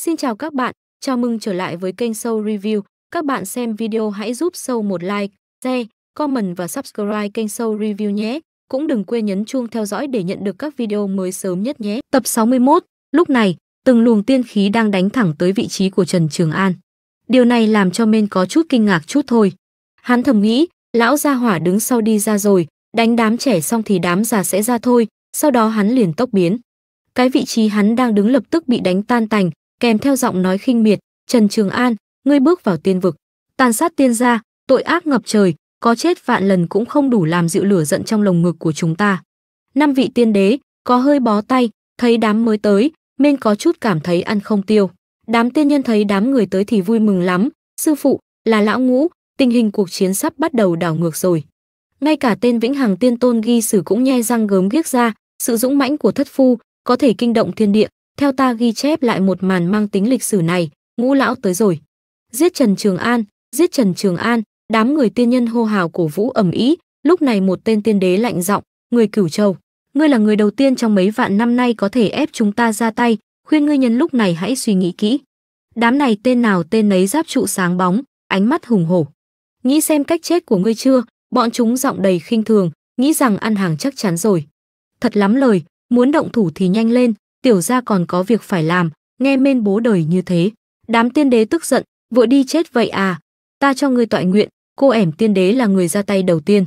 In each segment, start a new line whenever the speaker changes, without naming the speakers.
Xin chào các bạn, chào mừng trở lại với kênh Show Review. Các bạn xem video hãy giúp Show một like, share, comment và subscribe kênh Show Review nhé. Cũng đừng quên nhấn chuông theo dõi để nhận được các video mới sớm nhất nhé. Tập 61, lúc này, từng luồng tiên khí đang đánh thẳng tới vị trí của Trần Trường An. Điều này làm cho Mên có chút kinh ngạc chút thôi. Hắn thầm nghĩ, lão gia hỏa đứng sau đi ra rồi, đánh đám trẻ xong thì đám già sẽ ra thôi, sau đó hắn liền tốc biến. Cái vị trí hắn đang đứng lập tức bị đánh tan tành, kèm theo giọng nói khinh miệt, "Trần Trường An, ngươi bước vào tiên vực, tàn sát tiên gia, tội ác ngập trời, có chết vạn lần cũng không đủ làm dịu lửa giận trong lồng ngực của chúng ta." Năm vị tiên đế có hơi bó tay, thấy đám mới tới, nên có chút cảm thấy ăn không tiêu. Đám tiên nhân thấy đám người tới thì vui mừng lắm, "Sư phụ, là lão ngũ, tình hình cuộc chiến sắp bắt đầu đảo ngược rồi." Ngay cả tên Vĩnh Hằng Tiên Tôn ghi sử cũng nhe răng gớm ghiếc ra, sự dũng mãnh của thất phu có thể kinh động thiên địa, theo ta ghi chép lại một màn mang tính lịch sử này, ngũ lão tới rồi. Giết Trần Trường An, giết Trần Trường An, đám người tiên nhân hô hào cổ vũ ầm ĩ, lúc này một tên tiên đế lạnh giọng, "Người Cửu Châu, ngươi là người đầu tiên trong mấy vạn năm nay có thể ép chúng ta ra tay, khuyên ngươi nhân lúc này hãy suy nghĩ kỹ." Đám này tên nào tên nấy giáp trụ sáng bóng, ánh mắt hùng hổ. "Nghĩ xem cách chết của ngươi chưa?" Bọn chúng giọng đầy khinh thường, nghĩ rằng ăn hàng chắc chắn rồi. Thật lắm lời, muốn động thủ thì nhanh lên, tiểu gia còn có việc phải làm, nghe mên bố đời như thế. Đám tiên đế tức giận, vội đi chết vậy à, ta cho ngươi tọa nguyện, cô ẻm tiên đế là người ra tay đầu tiên.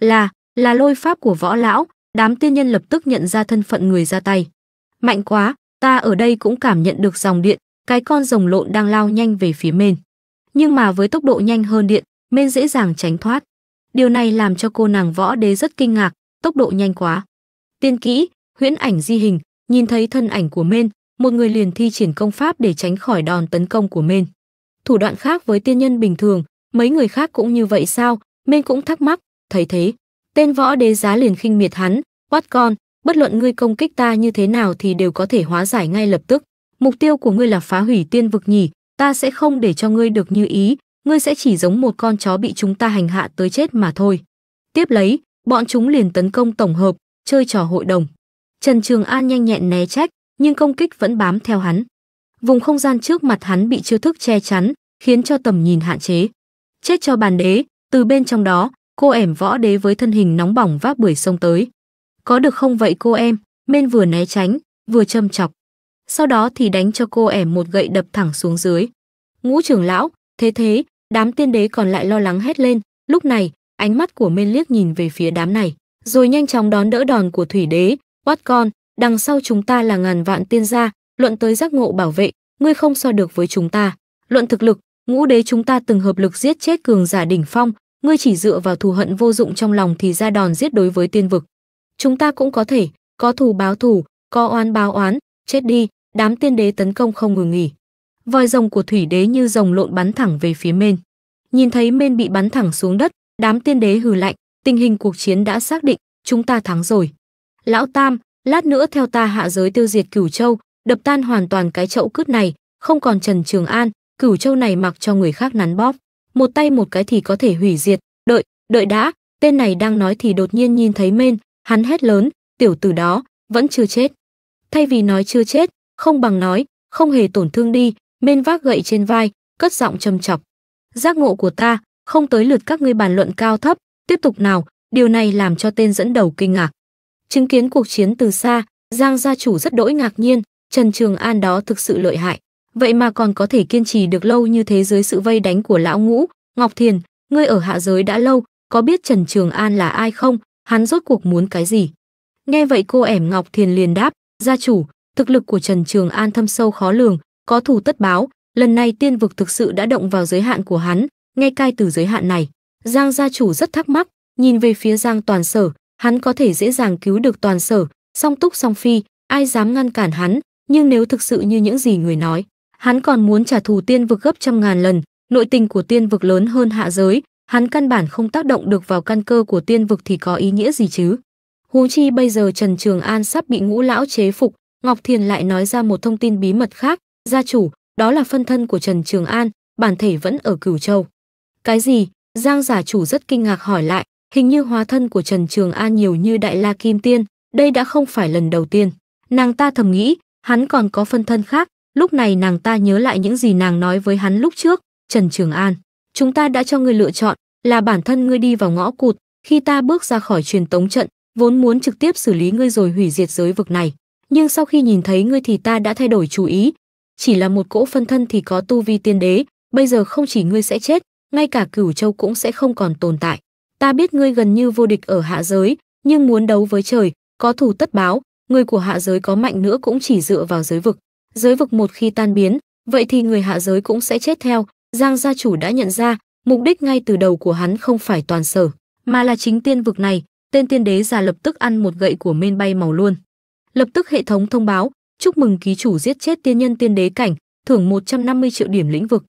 Là, là lôi pháp của võ lão, đám tiên nhân lập tức nhận ra thân phận người ra tay. Mạnh quá, ta ở đây cũng cảm nhận được dòng điện, cái con rồng lộn đang lao nhanh về phía mên. Nhưng mà với tốc độ nhanh hơn điện, mên dễ dàng tránh thoát. Điều này làm cho cô nàng võ đế rất kinh ngạc, tốc độ nhanh quá. Tiên kỹ, huyễn ảnh di hình, Nhìn thấy thân ảnh của Mên, một người liền thi triển công pháp để tránh khỏi đòn tấn công của Mên. Thủ đoạn khác với tiên nhân bình thường, mấy người khác cũng như vậy sao? Mên cũng thắc mắc, thấy thế, tên võ đế giá liền khinh miệt hắn, quát con, bất luận ngươi công kích ta như thế nào thì đều có thể hóa giải ngay lập tức. Mục tiêu của ngươi là phá hủy tiên vực nhỉ, ta sẽ không để cho ngươi được như ý, ngươi sẽ chỉ giống một con chó bị chúng ta hành hạ tới chết mà thôi. Tiếp lấy, bọn chúng liền tấn công tổng hợp, chơi trò hội đồng. Trần Trường An nhanh nhẹn né trách, nhưng công kích vẫn bám theo hắn. Vùng không gian trước mặt hắn bị chiêu thức che chắn, khiến cho tầm nhìn hạn chế. Chết cho bàn đế, từ bên trong đó, cô ẻm võ đế với thân hình nóng bỏng vác bưởi sông tới. Có được không vậy cô em, Men vừa né tránh, vừa châm chọc. Sau đó thì đánh cho cô ẻm một gậy đập thẳng xuống dưới. Ngũ trưởng lão, thế thế, đám tiên đế còn lại lo lắng hét lên. Lúc này, ánh mắt của Men liếc nhìn về phía đám này, rồi nhanh chóng đón đỡ đòn của thủy đế, con, đằng sau chúng ta là ngàn vạn tiên gia, luận tới giác ngộ bảo vệ, ngươi không so được với chúng ta. Luận thực lực, ngũ đế chúng ta từng hợp lực giết chết cường giả đỉnh phong, ngươi chỉ dựa vào thù hận vô dụng trong lòng thì ra đòn giết đối với tiên vực. Chúng ta cũng có thể, có thù báo thù, có oán báo oán, chết đi, đám tiên đế tấn công không ngừng nghỉ. Vòi rồng của thủy đế như rồng lộn bắn thẳng về phía mên. Nhìn thấy mên bị bắn thẳng xuống đất, đám tiên đế hừ lạnh, tình hình cuộc chiến đã xác định, chúng ta thắng rồi lão tam lát nữa theo ta hạ giới tiêu diệt cửu châu đập tan hoàn toàn cái chậu cứt này không còn trần trường an cửu châu này mặc cho người khác nắn bóp một tay một cái thì có thể hủy diệt đợi đợi đã tên này đang nói thì đột nhiên nhìn thấy mên hắn hét lớn tiểu tử đó vẫn chưa chết thay vì nói chưa chết không bằng nói không hề tổn thương đi mên vác gậy trên vai cất giọng châm chọc giác ngộ của ta không tới lượt các ngươi bàn luận cao thấp tiếp tục nào điều này làm cho tên dẫn đầu kinh ngạc Chứng kiến cuộc chiến từ xa, Giang gia chủ rất đỗi ngạc nhiên, Trần Trường An đó thực sự lợi hại. Vậy mà còn có thể kiên trì được lâu như thế dưới sự vây đánh của lão ngũ, Ngọc Thiền, ngươi ở hạ giới đã lâu, có biết Trần Trường An là ai không, hắn rốt cuộc muốn cái gì? Nghe vậy cô ẻm Ngọc Thiền liền đáp, gia chủ, thực lực của Trần Trường An thâm sâu khó lường, có thủ tất báo, lần này tiên vực thực sự đã động vào giới hạn của hắn, ngay cai từ giới hạn này. Giang gia chủ rất thắc mắc, nhìn về phía Giang toàn sở, hắn có thể dễ dàng cứu được toàn sở, song túc song phi, ai dám ngăn cản hắn, nhưng nếu thực sự như những gì người nói, hắn còn muốn trả thù tiên vực gấp trăm ngàn lần, nội tình của tiên vực lớn hơn hạ giới, hắn căn bản không tác động được vào căn cơ của tiên vực thì có ý nghĩa gì chứ? Huống chi bây giờ Trần Trường An sắp bị ngũ lão chế phục, Ngọc Thiền lại nói ra một thông tin bí mật khác, gia chủ, đó là phân thân của Trần Trường An, bản thể vẫn ở Cửu Châu. Cái gì? Giang giả chủ rất kinh ngạc hỏi lại, Hình như hóa thân của Trần Trường An nhiều như Đại La Kim Tiên, đây đã không phải lần đầu tiên. Nàng ta thầm nghĩ, hắn còn có phân thân khác, lúc này nàng ta nhớ lại những gì nàng nói với hắn lúc trước, Trần Trường An. Chúng ta đã cho ngươi lựa chọn, là bản thân ngươi đi vào ngõ cụt, khi ta bước ra khỏi truyền tống trận, vốn muốn trực tiếp xử lý ngươi rồi hủy diệt giới vực này. Nhưng sau khi nhìn thấy ngươi thì ta đã thay đổi chú ý. Chỉ là một cỗ phân thân thì có tu vi tiên đế, bây giờ không chỉ ngươi sẽ chết, ngay cả cửu châu cũng sẽ không còn tồn tại ta biết ngươi gần như vô địch ở hạ giới, nhưng muốn đấu với trời, có thù tất báo, người của hạ giới có mạnh nữa cũng chỉ dựa vào giới vực. Giới vực một khi tan biến, vậy thì người hạ giới cũng sẽ chết theo, Giang gia chủ đã nhận ra, mục đích ngay từ đầu của hắn không phải toàn sở, mà là chính tiên vực này, tên tiên đế già lập tức ăn một gậy của men bay màu luôn. Lập tức hệ thống thông báo, chúc mừng ký chủ giết chết tiên nhân tiên đế cảnh, thưởng 150 triệu điểm lĩnh vực.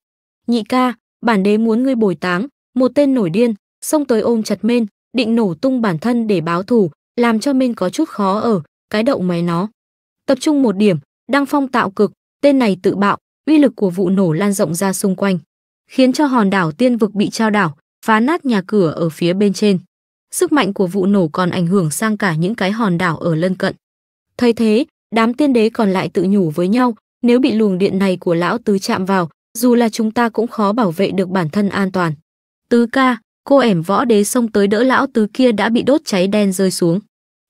Nhị ca, bản đế muốn ngươi bồi táng, một tên nổi điên, xông tới ôm chặt Men định nổ tung bản thân để báo thù, làm cho Men có chút khó ở, cái động máy nó. Tập trung một điểm, Đăng Phong tạo cực, tên này tự bạo, uy lực của vụ nổ lan rộng ra xung quanh, khiến cho hòn đảo tiên vực bị trao đảo, phá nát nhà cửa ở phía bên trên. Sức mạnh của vụ nổ còn ảnh hưởng sang cả những cái hòn đảo ở lân cận. Thấy thế, đám tiên đế còn lại tự nhủ với nhau, nếu bị luồng điện này của lão tứ chạm vào, dù là chúng ta cũng khó bảo vệ được bản thân an toàn. Tứ ca, cô ẻm võ đế xông tới đỡ lão tứ kia đã bị đốt cháy đen rơi xuống.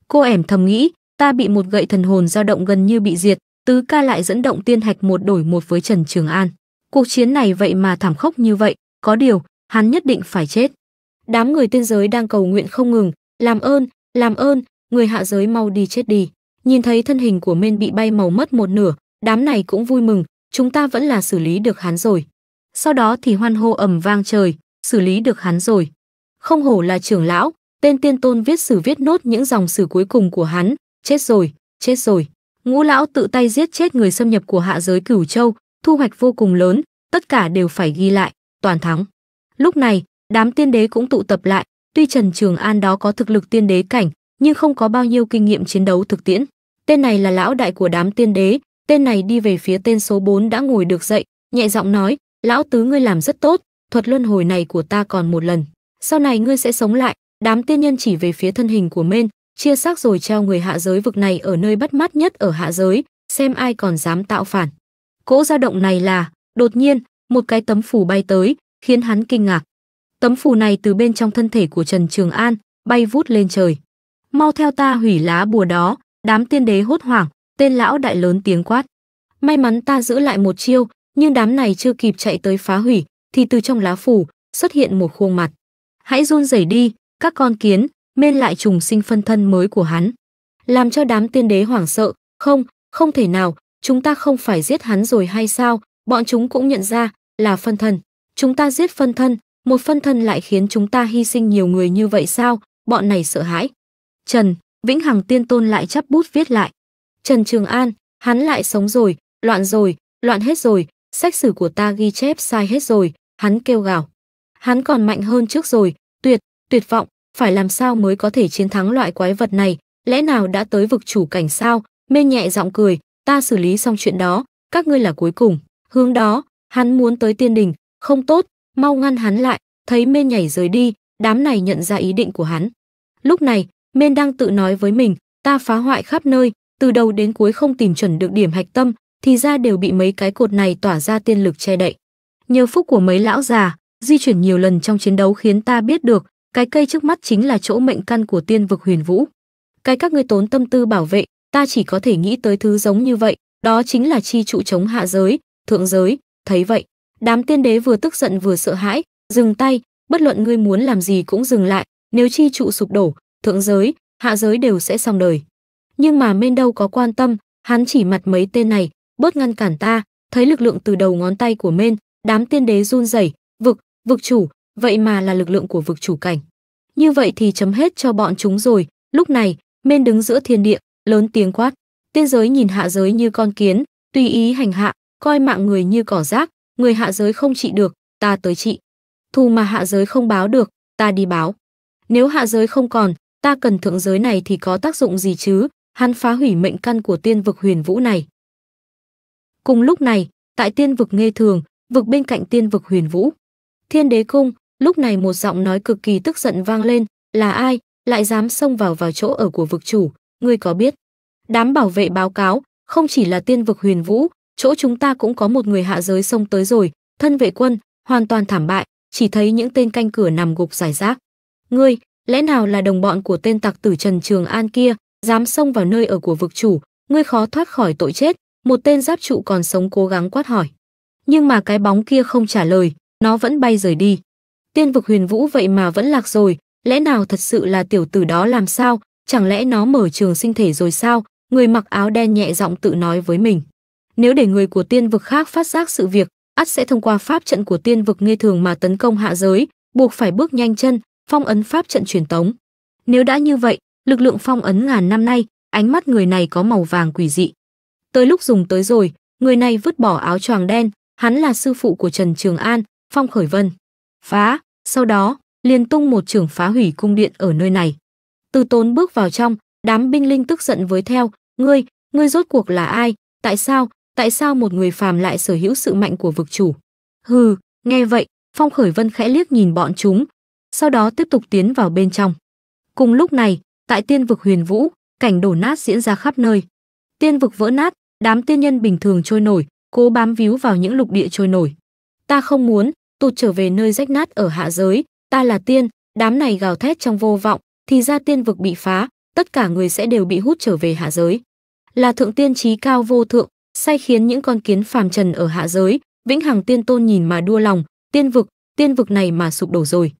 Cô ẻm thầm nghĩ, ta bị một gậy thần hồn dao động gần như bị diệt, tứ ca lại dẫn động tiên hạch một đổi một với Trần Trường An. Cuộc chiến này vậy mà thảm khốc như vậy, có điều, hắn nhất định phải chết. Đám người tiên giới đang cầu nguyện không ngừng, làm ơn, làm ơn, người hạ giới mau đi chết đi. Nhìn thấy thân hình của Mên bị bay màu mất một nửa, đám này cũng vui mừng, chúng ta vẫn là xử lý được hắn rồi. Sau đó thì hoan hô ầm vang trời, xử lý được hắn rồi. Không hổ là trưởng lão, tên tiên tôn viết sử viết nốt những dòng sử cuối cùng của hắn, chết rồi, chết rồi. Ngũ lão tự tay giết chết người xâm nhập của hạ giới Cửu Châu, thu hoạch vô cùng lớn, tất cả đều phải ghi lại, toàn thắng. Lúc này, đám tiên đế cũng tụ tập lại, tuy Trần Trường An đó có thực lực tiên đế cảnh, nhưng không có bao nhiêu kinh nghiệm chiến đấu thực tiễn. Tên này là lão đại của đám tiên đế, tên này đi về phía tên số 4 đã ngồi được dậy, nhẹ giọng nói, lão tứ ngươi làm rất tốt, thuật luân hồi này của ta còn một lần sau này ngươi sẽ sống lại đám tiên nhân chỉ về phía thân hình của mên chia xác rồi treo người hạ giới vực này ở nơi bắt mắt nhất ở hạ giới xem ai còn dám tạo phản cỗ dao động này là đột nhiên một cái tấm phù bay tới khiến hắn kinh ngạc tấm phù này từ bên trong thân thể của trần trường an bay vút lên trời mau theo ta hủy lá bùa đó đám tiên đế hốt hoảng tên lão đại lớn tiếng quát may mắn ta giữ lại một chiêu nhưng đám này chưa kịp chạy tới phá hủy thì từ trong lá phủ xuất hiện một khuôn mặt. Hãy run rẩy đi, các con kiến, men lại trùng sinh phân thân mới của hắn. Làm cho đám tiên đế hoảng sợ, không, không thể nào, chúng ta không phải giết hắn rồi hay sao, bọn chúng cũng nhận ra là phân thân. Chúng ta giết phân thân, một phân thân lại khiến chúng ta hy sinh nhiều người như vậy sao, bọn này sợ hãi. Trần, Vĩnh Hằng Tiên Tôn lại chắp bút viết lại. Trần Trường An, hắn lại sống rồi, loạn rồi, loạn hết rồi, sách sử của ta ghi chép sai hết rồi, Hắn kêu gào. Hắn còn mạnh hơn trước rồi, tuyệt, tuyệt vọng, phải làm sao mới có thể chiến thắng loại quái vật này, lẽ nào đã tới vực chủ cảnh sao? Mê nhẹ giọng cười, ta xử lý xong chuyện đó, các ngươi là cuối cùng. Hướng đó, hắn muốn tới tiên đình, không tốt, mau ngăn hắn lại, thấy mê nhảy rời đi, đám này nhận ra ý định của hắn. Lúc này, Mên đang tự nói với mình, ta phá hoại khắp nơi, từ đầu đến cuối không tìm chuẩn được điểm hạch tâm, thì ra đều bị mấy cái cột này tỏa ra tiên lực che đậy. Nhờ phúc của mấy lão già, di chuyển nhiều lần trong chiến đấu khiến ta biết được, cái cây trước mắt chính là chỗ mệnh căn của tiên vực huyền vũ. Cái các ngươi tốn tâm tư bảo vệ, ta chỉ có thể nghĩ tới thứ giống như vậy, đó chính là chi trụ chống hạ giới, thượng giới, thấy vậy. Đám tiên đế vừa tức giận vừa sợ hãi, dừng tay, bất luận ngươi muốn làm gì cũng dừng lại, nếu chi trụ sụp đổ, thượng giới, hạ giới đều sẽ xong đời. Nhưng mà men đâu có quan tâm, hắn chỉ mặt mấy tên này, bớt ngăn cản ta, thấy lực lượng từ đầu ngón tay của men, đám tiên đế run rẩy, vực, vực chủ, vậy mà là lực lượng của vực chủ cảnh. Như vậy thì chấm hết cho bọn chúng rồi, lúc này, Mên đứng giữa thiên địa, lớn tiếng quát, tiên giới nhìn hạ giới như con kiến, tùy ý hành hạ, coi mạng người như cỏ rác, người hạ giới không trị được, ta tới trị. Thù mà hạ giới không báo được, ta đi báo. Nếu hạ giới không còn, ta cần thượng giới này thì có tác dụng gì chứ? Hắn phá hủy mệnh căn của tiên vực huyền vũ này. Cùng lúc này, tại tiên vực nghe thường, vực bên cạnh tiên vực huyền vũ. Thiên đế cung, lúc này một giọng nói cực kỳ tức giận vang lên, là ai, lại dám xông vào vào chỗ ở của vực chủ, ngươi có biết? Đám bảo vệ báo cáo, không chỉ là tiên vực huyền vũ, chỗ chúng ta cũng có một người hạ giới xông tới rồi, thân vệ quân, hoàn toàn thảm bại, chỉ thấy những tên canh cửa nằm gục giải rác. Ngươi, lẽ nào là đồng bọn của tên tặc tử Trần Trường An kia, dám xông vào nơi ở của vực chủ, ngươi khó thoát khỏi tội chết, một tên giáp trụ còn sống cố gắng quát hỏi nhưng mà cái bóng kia không trả lời, nó vẫn bay rời đi. Tiên vực huyền vũ vậy mà vẫn lạc rồi, lẽ nào thật sự là tiểu tử đó làm sao, chẳng lẽ nó mở trường sinh thể rồi sao, người mặc áo đen nhẹ giọng tự nói với mình. Nếu để người của tiên vực khác phát giác sự việc, ắt sẽ thông qua pháp trận của tiên vực nghe thường mà tấn công hạ giới, buộc phải bước nhanh chân, phong ấn pháp trận truyền tống. Nếu đã như vậy, lực lượng phong ấn ngàn năm nay, ánh mắt người này có màu vàng quỷ dị. Tới lúc dùng tới rồi, người này vứt bỏ áo choàng đen, hắn là sư phụ của Trần Trường An, Phong Khởi Vân. Phá, sau đó, liền tung một trường phá hủy cung điện ở nơi này. Từ tốn bước vào trong, đám binh linh tức giận với theo, ngươi, ngươi rốt cuộc là ai, tại sao, tại sao một người phàm lại sở hữu sự mạnh của vực chủ. Hừ, nghe vậy, Phong Khởi Vân khẽ liếc nhìn bọn chúng, sau đó tiếp tục tiến vào bên trong. Cùng lúc này, tại tiên vực huyền vũ, cảnh đổ nát diễn ra khắp nơi. Tiên vực vỡ nát, đám tiên nhân bình thường trôi nổi, cố bám víu vào những lục địa trôi nổi. Ta không muốn, tụt trở về nơi rách nát ở hạ giới, ta là tiên, đám này gào thét trong vô vọng, thì ra tiên vực bị phá, tất cả người sẽ đều bị hút trở về hạ giới. Là thượng tiên trí cao vô thượng, sai khiến những con kiến phàm trần ở hạ giới, vĩnh hằng tiên tôn nhìn mà đua lòng, tiên vực, tiên vực này mà sụp đổ rồi.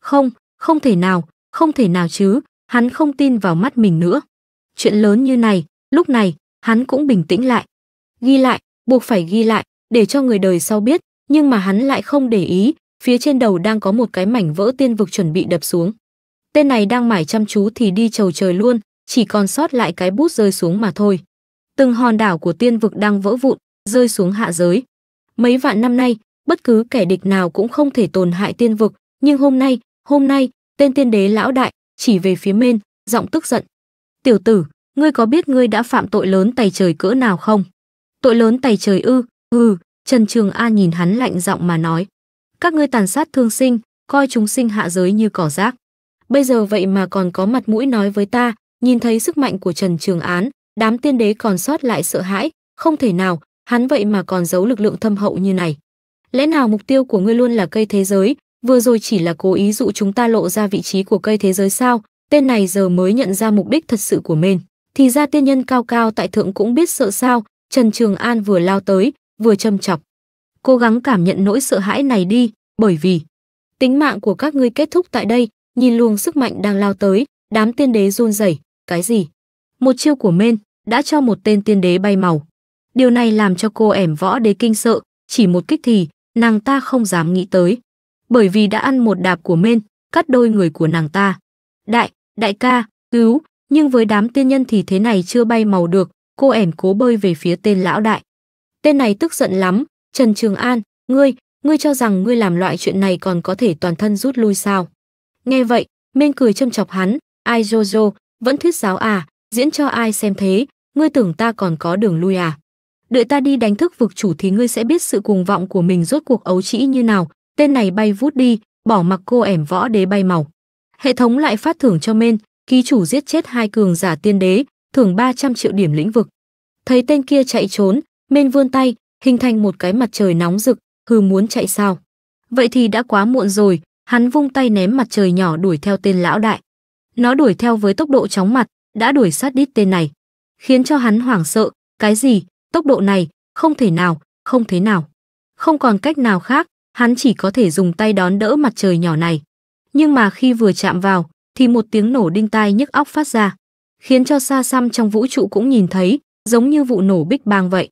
Không, không thể nào, không thể nào chứ, hắn không tin vào mắt mình nữa. Chuyện lớn như này, lúc này, hắn cũng bình tĩnh lại. Ghi lại, buộc phải ghi lại để cho người đời sau biết, nhưng mà hắn lại không để ý, phía trên đầu đang có một cái mảnh vỡ tiên vực chuẩn bị đập xuống. Tên này đang mải chăm chú thì đi trầu trời luôn, chỉ còn sót lại cái bút rơi xuống mà thôi. Từng hòn đảo của tiên vực đang vỡ vụn, rơi xuống hạ giới. Mấy vạn năm nay, bất cứ kẻ địch nào cũng không thể tổn hại tiên vực, nhưng hôm nay, hôm nay, tên tiên đế lão đại chỉ về phía Mên, giọng tức giận. "Tiểu tử, ngươi có biết ngươi đã phạm tội lớn tày trời cỡ nào không?" tội lớn tày trời ư ừ trần trường an nhìn hắn lạnh giọng mà nói các ngươi tàn sát thương sinh coi chúng sinh hạ giới như cỏ rác bây giờ vậy mà còn có mặt mũi nói với ta nhìn thấy sức mạnh của trần trường án đám tiên đế còn sót lại sợ hãi không thể nào hắn vậy mà còn giấu lực lượng thâm hậu như này lẽ nào mục tiêu của ngươi luôn là cây thế giới vừa rồi chỉ là cố ý dụ chúng ta lộ ra vị trí của cây thế giới sao tên này giờ mới nhận ra mục đích thật sự của mình thì ra tiên nhân cao cao tại thượng cũng biết sợ sao Trần Trường An vừa lao tới, vừa châm chọc. Cố gắng cảm nhận nỗi sợ hãi này đi, bởi vì tính mạng của các ngươi kết thúc tại đây, nhìn luồng sức mạnh đang lao tới, đám tiên đế run rẩy, cái gì? Một chiêu của Mên đã cho một tên tiên đế bay màu. Điều này làm cho cô ẻm võ đế kinh sợ, chỉ một kích thì nàng ta không dám nghĩ tới, bởi vì đã ăn một đạp của Mên, cắt đôi người của nàng ta. Đại, đại ca, cứu, nhưng với đám tiên nhân thì thế này chưa bay màu được, cô ẻn cố bơi về phía tên lão đại. Tên này tức giận lắm, Trần Trường An, ngươi, ngươi cho rằng ngươi làm loại chuyện này còn có thể toàn thân rút lui sao? Nghe vậy, Minh cười châm chọc hắn, ai Jojo, vẫn thuyết giáo à, diễn cho ai xem thế, ngươi tưởng ta còn có đường lui à? Đợi ta đi đánh thức vực chủ thì ngươi sẽ biết sự cuồng vọng của mình rốt cuộc ấu trĩ như nào, tên này bay vút đi, bỏ mặc cô ẻm võ đế bay màu. Hệ thống lại phát thưởng cho men, ký chủ giết chết hai cường giả tiên đế, thưởng 300 triệu điểm lĩnh vực. Thấy tên kia chạy trốn, Mên vươn tay, hình thành một cái mặt trời nóng rực, hừ muốn chạy sao. Vậy thì đã quá muộn rồi, hắn vung tay ném mặt trời nhỏ đuổi theo tên lão đại. Nó đuổi theo với tốc độ chóng mặt, đã đuổi sát đít tên này, khiến cho hắn hoảng sợ, cái gì, tốc độ này, không thể nào, không thế nào. Không còn cách nào khác, hắn chỉ có thể dùng tay đón đỡ mặt trời nhỏ này. Nhưng mà khi vừa chạm vào, thì một tiếng nổ đinh tai nhức óc phát ra khiến cho xa xăm trong vũ trụ cũng nhìn thấy, giống như vụ nổ Big Bang vậy.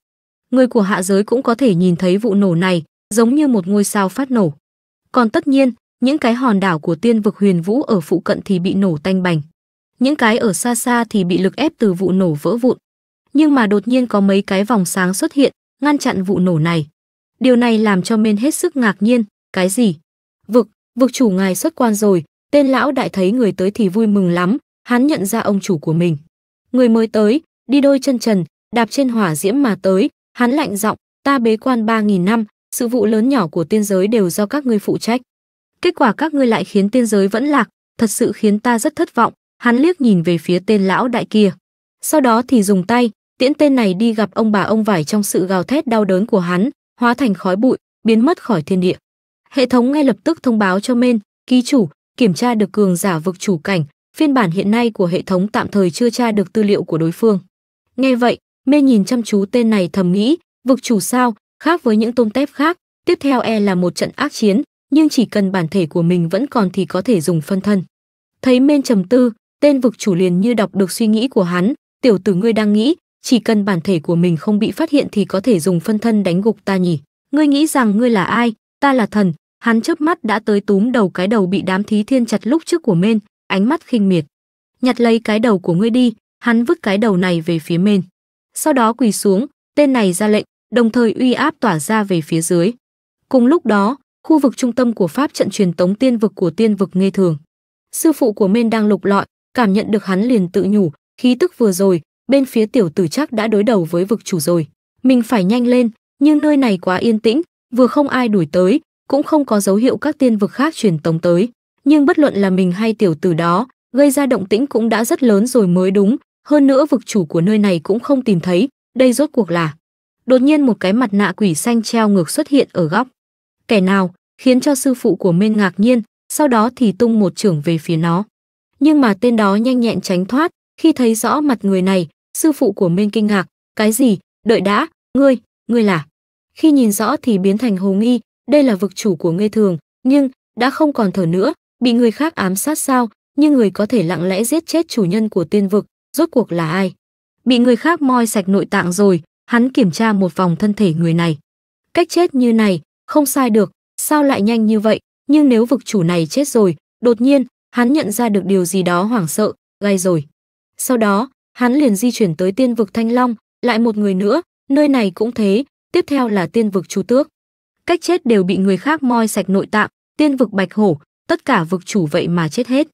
Người của hạ giới cũng có thể nhìn thấy vụ nổ này, giống như một ngôi sao phát nổ. Còn tất nhiên, những cái hòn đảo của tiên vực huyền vũ ở phụ cận thì bị nổ tanh bành. Những cái ở xa xa thì bị lực ép từ vụ nổ vỡ vụn. Nhưng mà đột nhiên có mấy cái vòng sáng xuất hiện, ngăn chặn vụ nổ này. Điều này làm cho men hết sức ngạc nhiên, cái gì? Vực, vực chủ ngài xuất quan rồi, tên lão đại thấy người tới thì vui mừng lắm, hắn nhận ra ông chủ của mình. Người mới tới, đi đôi chân trần, đạp trên hỏa diễm mà tới, hắn lạnh giọng, ta bế quan 3.000 năm, sự vụ lớn nhỏ của tiên giới đều do các ngươi phụ trách. Kết quả các ngươi lại khiến tiên giới vẫn lạc, thật sự khiến ta rất thất vọng, hắn liếc nhìn về phía tên lão đại kia. Sau đó thì dùng tay, tiễn tên này đi gặp ông bà ông vải trong sự gào thét đau đớn của hắn, hóa thành khói bụi, biến mất khỏi thiên địa. Hệ thống ngay lập tức thông báo cho men, ký chủ, kiểm tra được cường giả vực chủ cảnh, phiên bản hiện nay của hệ thống tạm thời chưa tra được tư liệu của đối phương. Nghe vậy, mê nhìn chăm chú tên này thầm nghĩ, vực chủ sao, khác với những tôm tép khác, tiếp theo e là một trận ác chiến, nhưng chỉ cần bản thể của mình vẫn còn thì có thể dùng phân thân. Thấy mên trầm tư, tên vực chủ liền như đọc được suy nghĩ của hắn, tiểu tử ngươi đang nghĩ, chỉ cần bản thể của mình không bị phát hiện thì có thể dùng phân thân đánh gục ta nhỉ. Ngươi nghĩ rằng ngươi là ai, ta là thần, hắn chớp mắt đã tới túm đầu cái đầu bị đám thí thiên chặt lúc trước của mên, ánh mắt khinh miệt. Nhặt lấy cái đầu của ngươi đi, hắn vứt cái đầu này về phía mên. Sau đó quỳ xuống, tên này ra lệnh, đồng thời uy áp tỏa ra về phía dưới. Cùng lúc đó, khu vực trung tâm của pháp trận truyền tống tiên vực của tiên vực nghe thường. Sư phụ của Mên đang lục lọi, cảm nhận được hắn liền tự nhủ, khí tức vừa rồi, bên phía tiểu tử chắc đã đối đầu với vực chủ rồi. Mình phải nhanh lên, nhưng nơi này quá yên tĩnh, vừa không ai đuổi tới, cũng không có dấu hiệu các tiên vực khác truyền tống tới nhưng bất luận là mình hay tiểu tử đó, gây ra động tĩnh cũng đã rất lớn rồi mới đúng, hơn nữa vực chủ của nơi này cũng không tìm thấy, đây rốt cuộc là. Đột nhiên một cái mặt nạ quỷ xanh treo ngược xuất hiện ở góc. Kẻ nào, khiến cho sư phụ của Minh ngạc nhiên, sau đó thì tung một trưởng về phía nó. Nhưng mà tên đó nhanh nhẹn tránh thoát, khi thấy rõ mặt người này, sư phụ của Minh kinh ngạc, cái gì, đợi đã, ngươi, ngươi là. Khi nhìn rõ thì biến thành hồ nghi, đây là vực chủ của ngươi thường, nhưng đã không còn thở nữa, bị người khác ám sát sao, nhưng người có thể lặng lẽ giết chết chủ nhân của tiên vực, rốt cuộc là ai? Bị người khác moi sạch nội tạng rồi, hắn kiểm tra một vòng thân thể người này. Cách chết như này, không sai được, sao lại nhanh như vậy, nhưng nếu vực chủ này chết rồi, đột nhiên, hắn nhận ra được điều gì đó hoảng sợ, gai rồi. Sau đó, hắn liền di chuyển tới tiên vực Thanh Long, lại một người nữa, nơi này cũng thế, tiếp theo là tiên vực Chu Tước. Cách chết đều bị người khác moi sạch nội tạng, tiên vực Bạch Hổ, tất cả vực chủ vậy mà chết hết.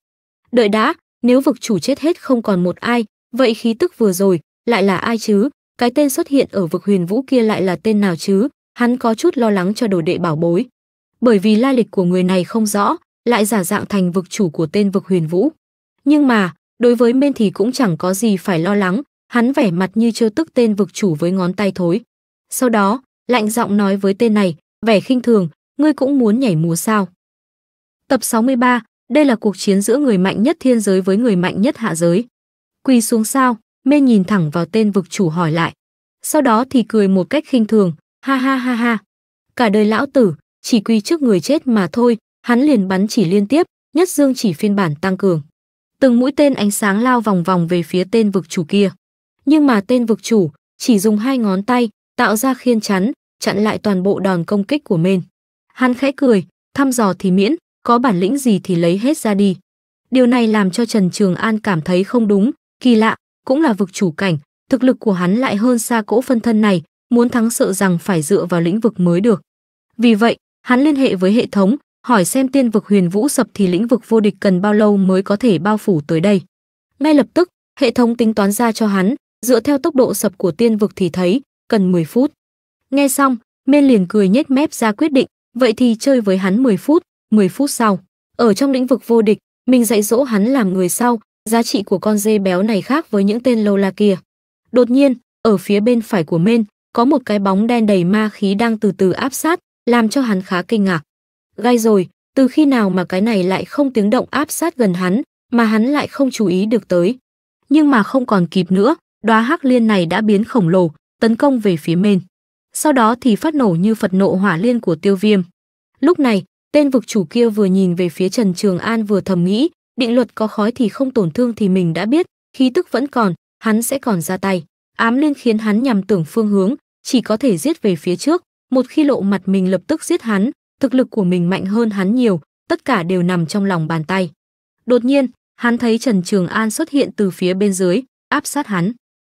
Đợi đã, nếu vực chủ chết hết không còn một ai, vậy khí tức vừa rồi lại là ai chứ? Cái tên xuất hiện ở vực huyền vũ kia lại là tên nào chứ? Hắn có chút lo lắng cho đồ đệ bảo bối. Bởi vì lai lịch của người này không rõ, lại giả dạng thành vực chủ của tên vực huyền vũ. Nhưng mà, đối với bên thì cũng chẳng có gì phải lo lắng, hắn vẻ mặt như chưa tức tên vực chủ với ngón tay thối. Sau đó, lạnh giọng nói với tên này, vẻ khinh thường, ngươi cũng muốn nhảy múa sao? Tập 63, đây là cuộc chiến giữa người mạnh nhất thiên giới với người mạnh nhất hạ giới. Quỳ xuống sao? Mê nhìn thẳng vào tên vực chủ hỏi lại. Sau đó thì cười một cách khinh thường, ha ha ha ha. Cả đời lão tử, chỉ quỳ trước người chết mà thôi, hắn liền bắn chỉ liên tiếp, nhất dương chỉ phiên bản tăng cường. Từng mũi tên ánh sáng lao vòng vòng về phía tên vực chủ kia. Nhưng mà tên vực chủ chỉ dùng hai ngón tay tạo ra khiên chắn, chặn lại toàn bộ đòn công kích của men. Hắn khẽ cười, thăm dò thì miễn, có bản lĩnh gì thì lấy hết ra đi. Điều này làm cho Trần Trường An cảm thấy không đúng, kỳ lạ, cũng là vực chủ cảnh, thực lực của hắn lại hơn xa cỗ phân thân này, muốn thắng sợ rằng phải dựa vào lĩnh vực mới được. Vì vậy, hắn liên hệ với hệ thống, hỏi xem tiên vực huyền vũ sập thì lĩnh vực vô địch cần bao lâu mới có thể bao phủ tới đây. Ngay lập tức, hệ thống tính toán ra cho hắn, dựa theo tốc độ sập của tiên vực thì thấy, cần 10 phút. Nghe xong, Miên liền cười nhếch mép ra quyết định, vậy thì chơi với hắn 10 phút, 10 phút sau, ở trong lĩnh vực vô địch, mình dạy dỗ hắn làm người sau, giá trị của con dê béo này khác với những tên lâu la kia. Đột nhiên, ở phía bên phải của Mên, có một cái bóng đen đầy ma khí đang từ từ áp sát, làm cho hắn khá kinh ngạc. Gai rồi, từ khi nào mà cái này lại không tiếng động áp sát gần hắn, mà hắn lại không chú ý được tới. Nhưng mà không còn kịp nữa, đóa hắc liên này đã biến khổng lồ, tấn công về phía Mên. Sau đó thì phát nổ như Phật nộ hỏa liên của Tiêu Viêm. Lúc này, Tên vực chủ kia vừa nhìn về phía Trần Trường An vừa thầm nghĩ, định luật có khói thì không tổn thương thì mình đã biết, khí tức vẫn còn, hắn sẽ còn ra tay. Ám liên khiến hắn nhằm tưởng phương hướng, chỉ có thể giết về phía trước, một khi lộ mặt mình lập tức giết hắn, thực lực của mình mạnh hơn hắn nhiều, tất cả đều nằm trong lòng bàn tay. Đột nhiên, hắn thấy Trần Trường An xuất hiện từ phía bên dưới, áp sát hắn.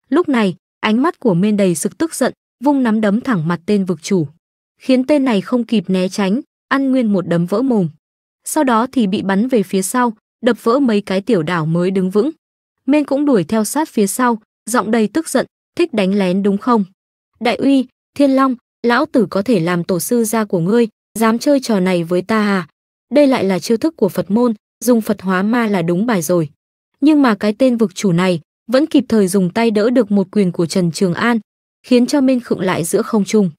Lúc này, ánh mắt của Mên đầy sực tức giận, vung nắm đấm thẳng mặt tên vực chủ, khiến tên này không kịp né tránh, ăn nguyên một đấm vỡ mồm. Sau đó thì bị bắn về phía sau, đập vỡ mấy cái tiểu đảo mới đứng vững. Mên cũng đuổi theo sát phía sau, giọng đầy tức giận, thích đánh lén đúng không? Đại uy, Thiên Long, lão tử có thể làm tổ sư gia của ngươi, dám chơi trò này với ta à? Đây lại là chiêu thức của Phật môn, dùng Phật hóa ma là đúng bài rồi. Nhưng mà cái tên vực chủ này vẫn kịp thời dùng tay đỡ được một quyền của Trần Trường An, khiến cho Minh khựng lại giữa không trung.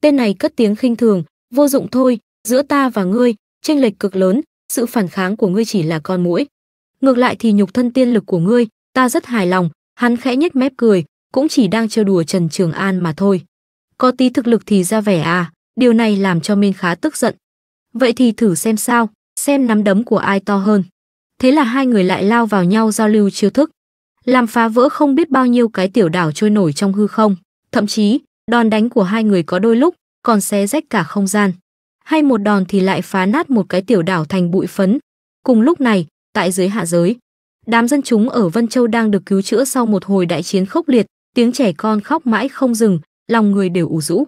Tên này cất tiếng khinh thường, vô dụng thôi, giữa ta và ngươi chênh lệch cực lớn sự phản kháng của ngươi chỉ là con mũi ngược lại thì nhục thân tiên lực của ngươi ta rất hài lòng hắn khẽ nhếch mép cười cũng chỉ đang trêu đùa trần trường an mà thôi có tí thực lực thì ra vẻ à điều này làm cho minh khá tức giận vậy thì thử xem sao xem nắm đấm của ai to hơn thế là hai người lại lao vào nhau giao lưu chiêu thức làm phá vỡ không biết bao nhiêu cái tiểu đảo trôi nổi trong hư không thậm chí đòn đánh của hai người có đôi lúc còn xé rách cả không gian hay một đòn thì lại phá nát một cái tiểu đảo thành bụi phấn. Cùng lúc này, tại dưới hạ giới, đám dân chúng ở Vân Châu đang được cứu chữa sau một hồi đại chiến khốc liệt, tiếng trẻ con khóc mãi không dừng, lòng người đều ủ rũ.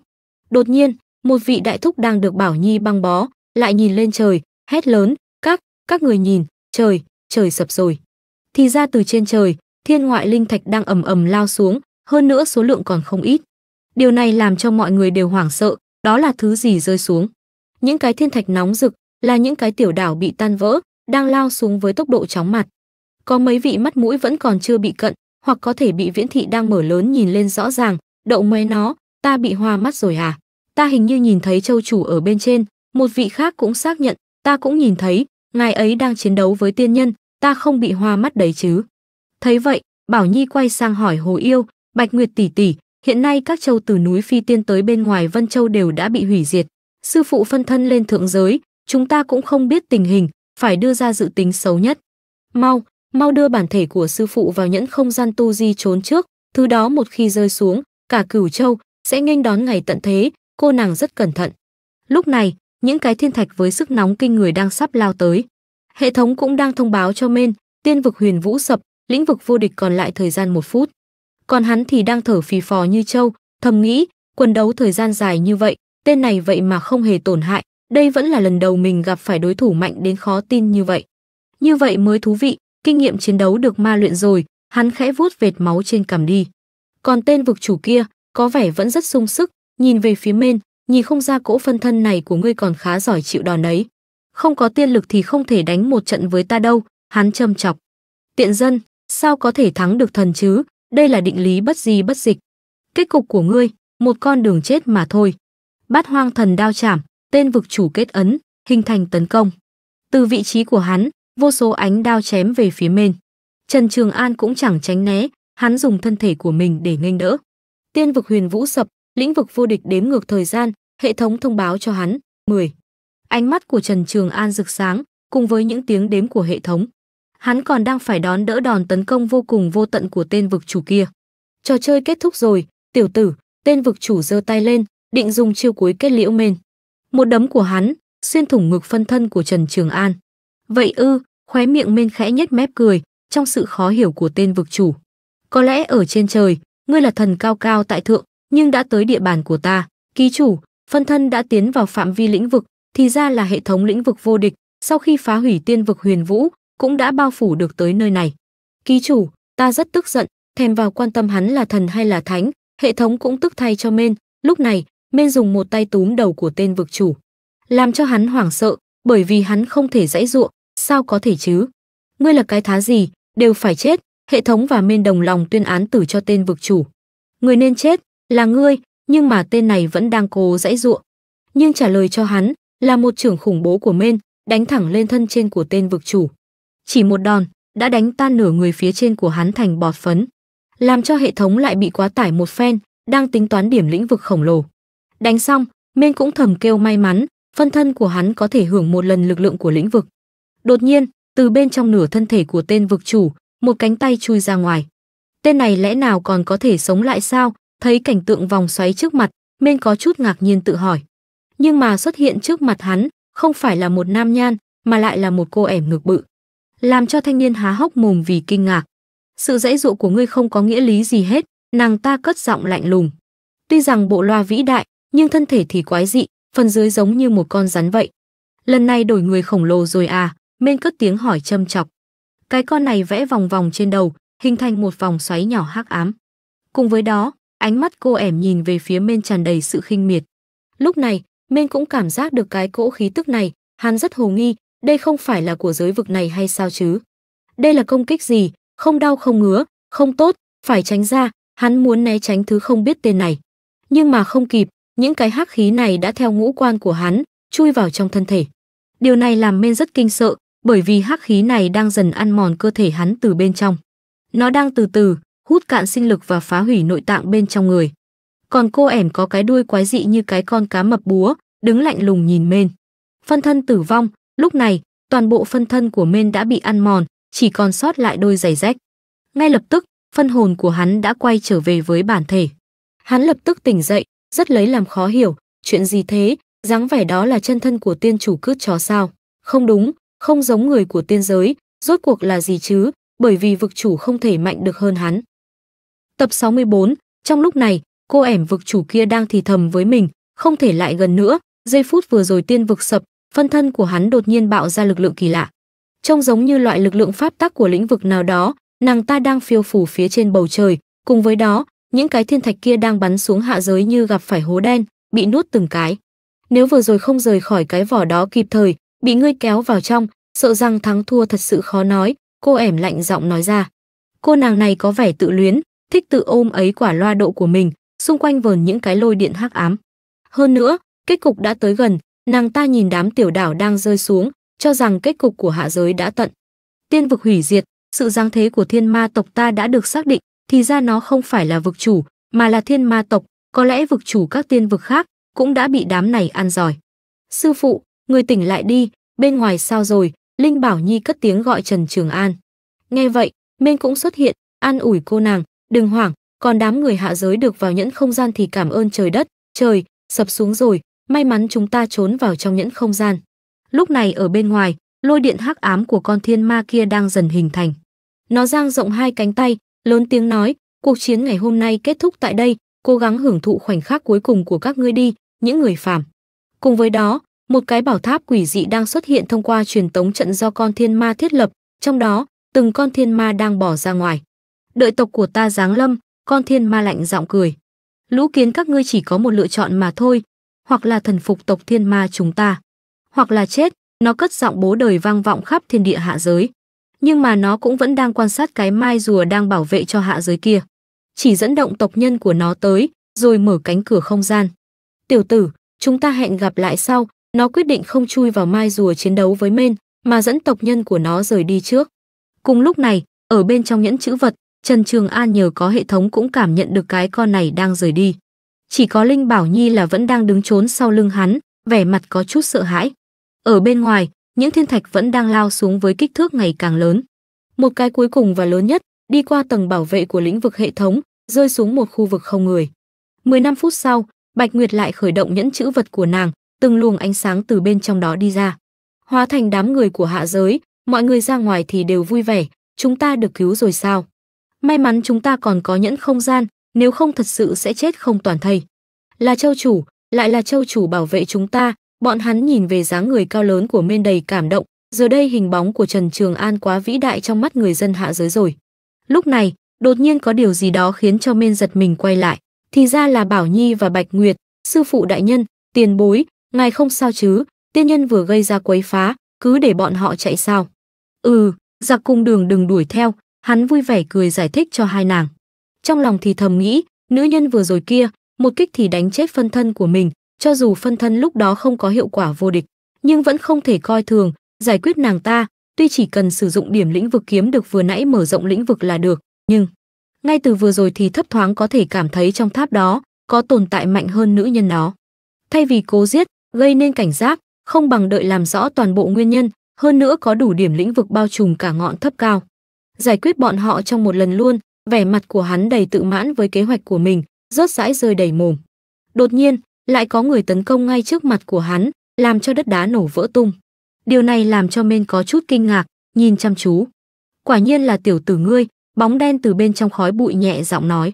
Đột nhiên, một vị đại thúc đang được Bảo Nhi băng bó, lại nhìn lên trời, hét lớn, "Các, các người nhìn, trời, trời sập rồi." Thì ra từ trên trời, thiên ngoại linh thạch đang ầm ầm lao xuống, hơn nữa số lượng còn không ít. Điều này làm cho mọi người đều hoảng sợ, đó là thứ gì rơi xuống. Những cái thiên thạch nóng rực là những cái tiểu đảo bị tan vỡ, đang lao xuống với tốc độ chóng mặt. Có mấy vị mắt mũi vẫn còn chưa bị cận, hoặc có thể bị viễn thị đang mở lớn nhìn lên rõ ràng, đậu mé nó, ta bị hoa mắt rồi à? Ta hình như nhìn thấy châu chủ ở bên trên, một vị khác cũng xác nhận, ta cũng nhìn thấy, ngài ấy đang chiến đấu với tiên nhân, ta không bị hoa mắt đấy chứ. Thấy vậy, Bảo Nhi quay sang hỏi Hồ Yêu, Bạch Nguyệt tỷ tỷ, hiện nay các châu từ núi Phi Tiên tới bên ngoài Vân Châu đều đã bị hủy diệt, sư phụ phân thân lên thượng giới, chúng ta cũng không biết tình hình, phải đưa ra dự tính xấu nhất. Mau, mau đưa bản thể của sư phụ vào nhẫn không gian tu di trốn trước, thứ đó một khi rơi xuống, cả cửu châu sẽ nghênh đón ngày tận thế, cô nàng rất cẩn thận. Lúc này, những cái thiên thạch với sức nóng kinh người đang sắp lao tới. Hệ thống cũng đang thông báo cho men, tiên vực huyền vũ sập, lĩnh vực vô địch còn lại thời gian một phút. Còn hắn thì đang thở phì phò như châu, thầm nghĩ, quần đấu thời gian dài như vậy, tên này vậy mà không hề tổn hại, đây vẫn là lần đầu mình gặp phải đối thủ mạnh đến khó tin như vậy. Như vậy mới thú vị, kinh nghiệm chiến đấu được ma luyện rồi, hắn khẽ vuốt vệt máu trên cằm đi. Còn tên vực chủ kia, có vẻ vẫn rất sung sức, nhìn về phía mên, nhìn không ra cỗ phân thân này của ngươi còn khá giỏi chịu đòn ấy. Không có tiên lực thì không thể đánh một trận với ta đâu, hắn châm chọc. Tiện dân, sao có thể thắng được thần chứ, đây là định lý bất di bất dịch. Kết cục của ngươi, một con đường chết mà thôi bát hoang thần đao chạm tên vực chủ kết ấn, hình thành tấn công. Từ vị trí của hắn, vô số ánh đao chém về phía mên. Trần Trường An cũng chẳng tránh né, hắn dùng thân thể của mình để nghênh đỡ. Tiên vực huyền vũ sập, lĩnh vực vô địch đếm ngược thời gian, hệ thống thông báo cho hắn, 10. Ánh mắt của Trần Trường An rực sáng, cùng với những tiếng đếm của hệ thống. Hắn còn đang phải đón đỡ đòn tấn công vô cùng vô tận của tên vực chủ kia. Trò chơi kết thúc rồi, tiểu tử, tên vực chủ giơ tay lên, định dùng chiêu cuối kết liễu mên. Một đấm của hắn, xuyên thủng ngực phân thân của Trần Trường An. Vậy ư, khóe miệng mên khẽ nhếch mép cười, trong sự khó hiểu của tên vực chủ. Có lẽ ở trên trời, ngươi là thần cao cao tại thượng, nhưng đã tới địa bàn của ta, ký chủ, phân thân đã tiến vào phạm vi lĩnh vực, thì ra là hệ thống lĩnh vực vô địch, sau khi phá hủy tiên vực huyền vũ, cũng đã bao phủ được tới nơi này. Ký chủ, ta rất tức giận, thèm vào quan tâm hắn là thần hay là thánh, hệ thống cũng tức thay cho mên, lúc này, men dùng một tay túm đầu của tên vực chủ. Làm cho hắn hoảng sợ, bởi vì hắn không thể dãy ruộng, sao có thể chứ? Ngươi là cái thá gì, đều phải chết, hệ thống và men đồng lòng tuyên án tử cho tên vực chủ. Người nên chết, là ngươi, nhưng mà tên này vẫn đang cố dãy ruộng. Nhưng trả lời cho hắn là một trưởng khủng bố của men, đánh thẳng lên thân trên của tên vực chủ. Chỉ một đòn, đã đánh tan nửa người phía trên của hắn thành bọt phấn, làm cho hệ thống lại bị quá tải một phen, đang tính toán điểm lĩnh vực khổng lồ. Đánh xong, Minh cũng thầm kêu may mắn, phân thân của hắn có thể hưởng một lần lực lượng của lĩnh vực. Đột nhiên, từ bên trong nửa thân thể của tên vực chủ, một cánh tay chui ra ngoài. Tên này lẽ nào còn có thể sống lại sao? Thấy cảnh tượng vòng xoáy trước mặt, Minh có chút ngạc nhiên tự hỏi. Nhưng mà xuất hiện trước mặt hắn, không phải là một nam nhan, mà lại là một cô ẻm ngực bự. Làm cho thanh niên há hốc mồm vì kinh ngạc. Sự dãy dụ của ngươi không có nghĩa lý gì hết, nàng ta cất giọng lạnh lùng. Tuy rằng bộ loa vĩ đại, nhưng thân thể thì quái dị, phần dưới giống như một con rắn vậy. Lần này đổi người khổng lồ rồi à, Mên cất tiếng hỏi châm chọc. Cái con này vẽ vòng vòng trên đầu, hình thành một vòng xoáy nhỏ hắc ám. Cùng với đó, ánh mắt cô ẻm nhìn về phía Mên tràn đầy sự khinh miệt. Lúc này, Mên cũng cảm giác được cái cỗ khí tức này, hắn rất hồ nghi, đây không phải là của giới vực này hay sao chứ? Đây là công kích gì, không đau không ngứa, không tốt, phải tránh ra, hắn muốn né tránh thứ không biết tên này. Nhưng mà không kịp, những cái hắc khí này đã theo ngũ quan của hắn chui vào trong thân thể. Điều này làm Men rất kinh sợ, bởi vì hắc khí này đang dần ăn mòn cơ thể hắn từ bên trong. Nó đang từ từ hút cạn sinh lực và phá hủy nội tạng bên trong người. Còn cô ẻm có cái đuôi quái dị như cái con cá mập búa, đứng lạnh lùng nhìn Men. Phân thân tử vong, lúc này, toàn bộ phân thân của Men đã bị ăn mòn, chỉ còn sót lại đôi giày rách. Ngay lập tức, phân hồn của hắn đã quay trở về với bản thể. Hắn lập tức tỉnh dậy, rất lấy làm khó hiểu, chuyện gì thế, dáng vẻ đó là chân thân của tiên chủ cướp chó sao? Không đúng, không giống người của tiên giới, rốt cuộc là gì chứ, bởi vì vực chủ không thể mạnh được hơn hắn. Tập 64, trong lúc này, cô ẻm vực chủ kia đang thì thầm với mình, không thể lại gần nữa, giây phút vừa rồi tiên vực sập, phân thân của hắn đột nhiên bạo ra lực lượng kỳ lạ. Trông giống như loại lực lượng pháp tắc của lĩnh vực nào đó, nàng ta đang phiêu phủ phía trên bầu trời, cùng với đó, những cái thiên thạch kia đang bắn xuống hạ giới như gặp phải hố đen, bị nuốt từng cái. Nếu vừa rồi không rời khỏi cái vỏ đó kịp thời, bị ngươi kéo vào trong, sợ rằng thắng thua thật sự khó nói, cô ẻm lạnh giọng nói ra. Cô nàng này có vẻ tự luyến, thích tự ôm ấy quả loa độ của mình, xung quanh vờn những cái lôi điện hắc ám. Hơn nữa, kết cục đã tới gần, nàng ta nhìn đám tiểu đảo đang rơi xuống, cho rằng kết cục của hạ giới đã tận. Tiên vực hủy diệt, sự giáng thế của thiên ma tộc ta đã được xác định, thì ra nó không phải là vực chủ, mà là thiên ma tộc, có lẽ vực chủ các tiên vực khác cũng đã bị đám này ăn giỏi. Sư phụ, người tỉnh lại đi, bên ngoài sao rồi, Linh Bảo Nhi cất tiếng gọi Trần Trường An. Nghe vậy, Minh cũng xuất hiện, an ủi cô nàng, đừng hoảng, còn đám người hạ giới được vào nhẫn không gian thì cảm ơn trời đất, trời, sập xuống rồi, may mắn chúng ta trốn vào trong nhẫn không gian. Lúc này ở bên ngoài, lôi điện hắc ám của con thiên ma kia đang dần hình thành. Nó giang rộng hai cánh tay, lớn tiếng nói, cuộc chiến ngày hôm nay kết thúc tại đây, cố gắng hưởng thụ khoảnh khắc cuối cùng của các ngươi đi, những người phàm. Cùng với đó, một cái bảo tháp quỷ dị đang xuất hiện thông qua truyền tống trận do con thiên ma thiết lập, trong đó, từng con thiên ma đang bỏ ra ngoài. Đợi tộc của ta giáng lâm, con thiên ma lạnh giọng cười. Lũ kiến các ngươi chỉ có một lựa chọn mà thôi, hoặc là thần phục tộc thiên ma chúng ta, hoặc là chết, nó cất giọng bố đời vang vọng khắp thiên địa hạ giới nhưng mà nó cũng vẫn đang quan sát cái mai rùa đang bảo vệ cho hạ giới kia. Chỉ dẫn động tộc nhân của nó tới, rồi mở cánh cửa không gian. Tiểu tử, chúng ta hẹn gặp lại sau, nó quyết định không chui vào mai rùa chiến đấu với men, mà dẫn tộc nhân của nó rời đi trước. Cùng lúc này, ở bên trong nhẫn chữ vật, Trần Trường An nhờ có hệ thống cũng cảm nhận được cái con này đang rời đi. Chỉ có Linh Bảo Nhi là vẫn đang đứng trốn sau lưng hắn, vẻ mặt có chút sợ hãi. Ở bên ngoài, những thiên thạch vẫn đang lao xuống với kích thước ngày càng lớn. Một cái cuối cùng và lớn nhất, đi qua tầng bảo vệ của lĩnh vực hệ thống, rơi xuống một khu vực không người. 15 phút sau, Bạch Nguyệt lại khởi động nhẫn chữ vật của nàng, từng luồng ánh sáng từ bên trong đó đi ra. Hóa thành đám người của hạ giới, mọi người ra ngoài thì đều vui vẻ, chúng ta được cứu rồi sao? May mắn chúng ta còn có nhẫn không gian, nếu không thật sự sẽ chết không toàn thây. Là châu chủ, lại là châu chủ bảo vệ chúng ta, Bọn hắn nhìn về dáng người cao lớn của Mên đầy cảm động, giờ đây hình bóng của Trần Trường An quá vĩ đại trong mắt người dân hạ giới rồi. Lúc này, đột nhiên có điều gì đó khiến cho Mên giật mình quay lại, thì ra là Bảo Nhi và Bạch Nguyệt, sư phụ đại nhân, tiền bối, ngài không sao chứ, tiên nhân vừa gây ra quấy phá, cứ để bọn họ chạy sao. Ừ, giặc cung đường đừng đuổi theo, hắn vui vẻ cười giải thích cho hai nàng. Trong lòng thì thầm nghĩ, nữ nhân vừa rồi kia, một kích thì đánh chết phân thân của mình, cho dù phân thân lúc đó không có hiệu quả vô địch, nhưng vẫn không thể coi thường, giải quyết nàng ta, tuy chỉ cần sử dụng điểm lĩnh vực kiếm được vừa nãy mở rộng lĩnh vực là được, nhưng ngay từ vừa rồi thì thấp thoáng có thể cảm thấy trong tháp đó có tồn tại mạnh hơn nữ nhân đó. Thay vì cố giết, gây nên cảnh giác, không bằng đợi làm rõ toàn bộ nguyên nhân, hơn nữa có đủ điểm lĩnh vực bao trùm cả ngọn thấp cao. Giải quyết bọn họ trong một lần luôn, vẻ mặt của hắn đầy tự mãn với kế hoạch của mình, rớt rãi rơi đầy mồm. Đột nhiên, lại có người tấn công ngay trước mặt của hắn, làm cho đất đá nổ vỡ tung. Điều này làm cho Mên có chút kinh ngạc, nhìn chăm chú. Quả nhiên là tiểu tử ngươi, bóng đen từ bên trong khói bụi nhẹ giọng nói.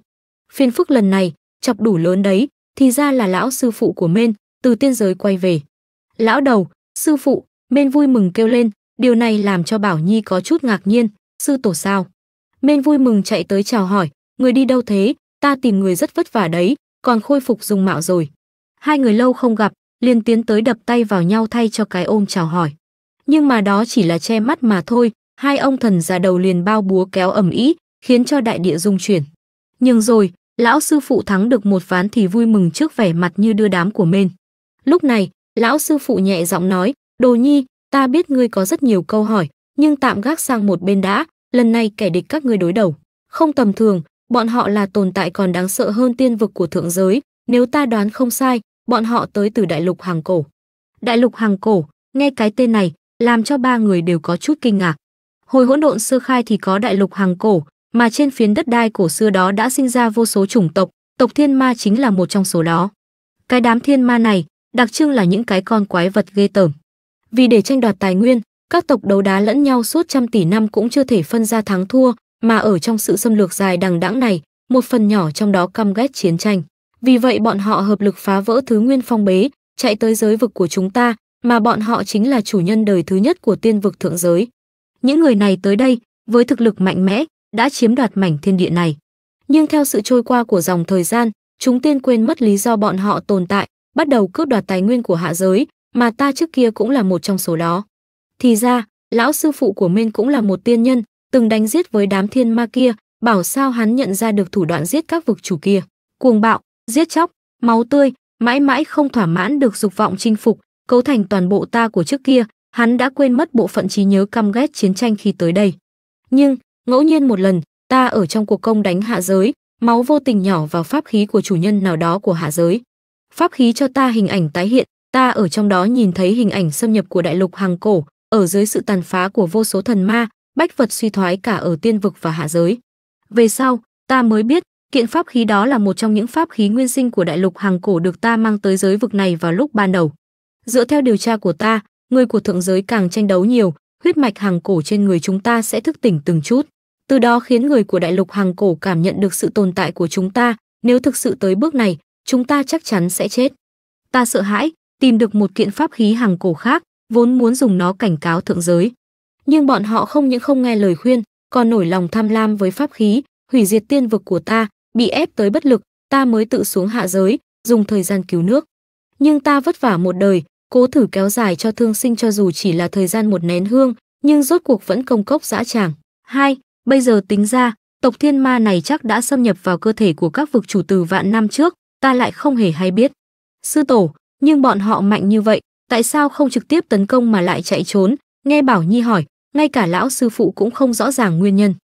Phiên phức lần này, chọc đủ lớn đấy, thì ra là lão sư phụ của Mên, từ tiên giới quay về. Lão đầu, sư phụ, Mên vui mừng kêu lên, điều này làm cho Bảo Nhi có chút ngạc nhiên, sư tổ sao? Mên vui mừng chạy tới chào hỏi, người đi đâu thế, ta tìm người rất vất vả đấy, còn khôi phục dung mạo rồi. Hai người lâu không gặp, liền tiến tới đập tay vào nhau thay cho cái ôm chào hỏi. Nhưng mà đó chỉ là che mắt mà thôi, hai ông thần già đầu liền bao búa kéo ẩm ý, khiến cho đại địa rung chuyển. Nhưng rồi, lão sư phụ thắng được một ván thì vui mừng trước vẻ mặt như đưa đám của mên. Lúc này, lão sư phụ nhẹ giọng nói, đồ nhi, ta biết ngươi có rất nhiều câu hỏi, nhưng tạm gác sang một bên đã, lần này kẻ địch các ngươi đối đầu. Không tầm thường, bọn họ là tồn tại còn đáng sợ hơn tiên vực của thượng giới, nếu ta đoán không sai, bọn họ tới từ đại lục hàng cổ. Đại lục hàng cổ, nghe cái tên này, làm cho ba người đều có chút kinh ngạc. Hồi hỗn độn sơ khai thì có đại lục hàng cổ, mà trên phiến đất đai cổ xưa đó đã sinh ra vô số chủng tộc, tộc thiên ma chính là một trong số đó. Cái đám thiên ma này, đặc trưng là những cái con quái vật ghê tởm. Vì để tranh đoạt tài nguyên, các tộc đấu đá lẫn nhau suốt trăm tỷ năm cũng chưa thể phân ra thắng thua, mà ở trong sự xâm lược dài đằng đẵng này, một phần nhỏ trong đó căm ghét chiến tranh. Vì vậy bọn họ hợp lực phá vỡ thứ nguyên phong bế, chạy tới giới vực của chúng ta, mà bọn họ chính là chủ nhân đời thứ nhất của tiên vực thượng giới. Những người này tới đây, với thực lực mạnh mẽ, đã chiếm đoạt mảnh thiên địa này. Nhưng theo sự trôi qua của dòng thời gian, chúng tiên quên mất lý do bọn họ tồn tại, bắt đầu cướp đoạt tài nguyên của hạ giới, mà ta trước kia cũng là một trong số đó. Thì ra, lão sư phụ của Minh cũng là một tiên nhân, từng đánh giết với đám thiên ma kia, bảo sao hắn nhận ra được thủ đoạn giết các vực chủ kia. Cuồng bạo, giết chóc, máu tươi, mãi mãi không thỏa mãn được dục vọng chinh phục, cấu thành toàn bộ ta của trước kia, hắn đã quên mất bộ phận trí nhớ căm ghét chiến tranh khi tới đây. Nhưng, ngẫu nhiên một lần, ta ở trong cuộc công đánh hạ giới, máu vô tình nhỏ vào pháp khí của chủ nhân nào đó của hạ giới. Pháp khí cho ta hình ảnh tái hiện, ta ở trong đó nhìn thấy hình ảnh xâm nhập của đại lục hàng cổ, ở dưới sự tàn phá của vô số thần ma, bách vật suy thoái cả ở tiên vực và hạ giới. Về sau, ta mới biết, Kiện pháp khí đó là một trong những pháp khí nguyên sinh của đại lục hàng cổ được ta mang tới giới vực này vào lúc ban đầu. Dựa theo điều tra của ta, người của thượng giới càng tranh đấu nhiều, huyết mạch hàng cổ trên người chúng ta sẽ thức tỉnh từng chút. Từ đó khiến người của đại lục hàng cổ cảm nhận được sự tồn tại của chúng ta, nếu thực sự tới bước này, chúng ta chắc chắn sẽ chết. Ta sợ hãi, tìm được một kiện pháp khí hàng cổ khác, vốn muốn dùng nó cảnh cáo thượng giới. Nhưng bọn họ không những không nghe lời khuyên, còn nổi lòng tham lam với pháp khí, hủy diệt tiên vực của ta, bị ép tới bất lực, ta mới tự xuống hạ giới, dùng thời gian cứu nước. Nhưng ta vất vả một đời, cố thử kéo dài cho thương sinh cho dù chỉ là thời gian một nén hương, nhưng rốt cuộc vẫn công cốc dã tràng. Hai, Bây giờ tính ra, tộc thiên ma này chắc đã xâm nhập vào cơ thể của các vực chủ từ vạn năm trước, ta lại không hề hay biết. Sư tổ, nhưng bọn họ mạnh như vậy, tại sao không trực tiếp tấn công mà lại chạy trốn? Nghe Bảo Nhi hỏi, ngay cả lão sư phụ cũng không rõ ràng nguyên nhân.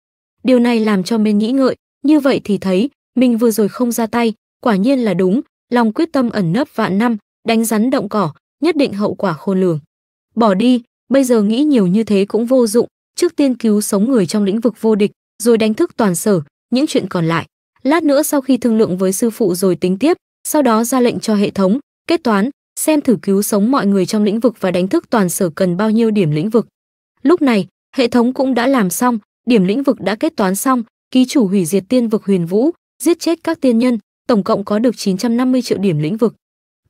Điều này làm cho bên nghĩ ngợi, như vậy thì thấy, mình vừa rồi không ra tay, quả nhiên là đúng, lòng quyết tâm ẩn nấp vạn năm, đánh rắn động cỏ, nhất định hậu quả khôn lường. Bỏ đi, bây giờ nghĩ nhiều như thế cũng vô dụng, trước tiên cứu sống người trong lĩnh vực vô địch, rồi đánh thức toàn sở, những chuyện còn lại. Lát nữa sau khi thương lượng với sư phụ rồi tính tiếp, sau đó ra lệnh cho hệ thống, kết toán, xem thử cứu sống mọi người trong lĩnh vực và đánh thức toàn sở cần bao nhiêu điểm lĩnh vực. Lúc này, hệ thống cũng đã làm xong, điểm lĩnh vực đã kết toán xong, ký chủ hủy diệt tiên vực huyền vũ, giết chết các tiên nhân, tổng cộng có được 950 triệu điểm lĩnh vực.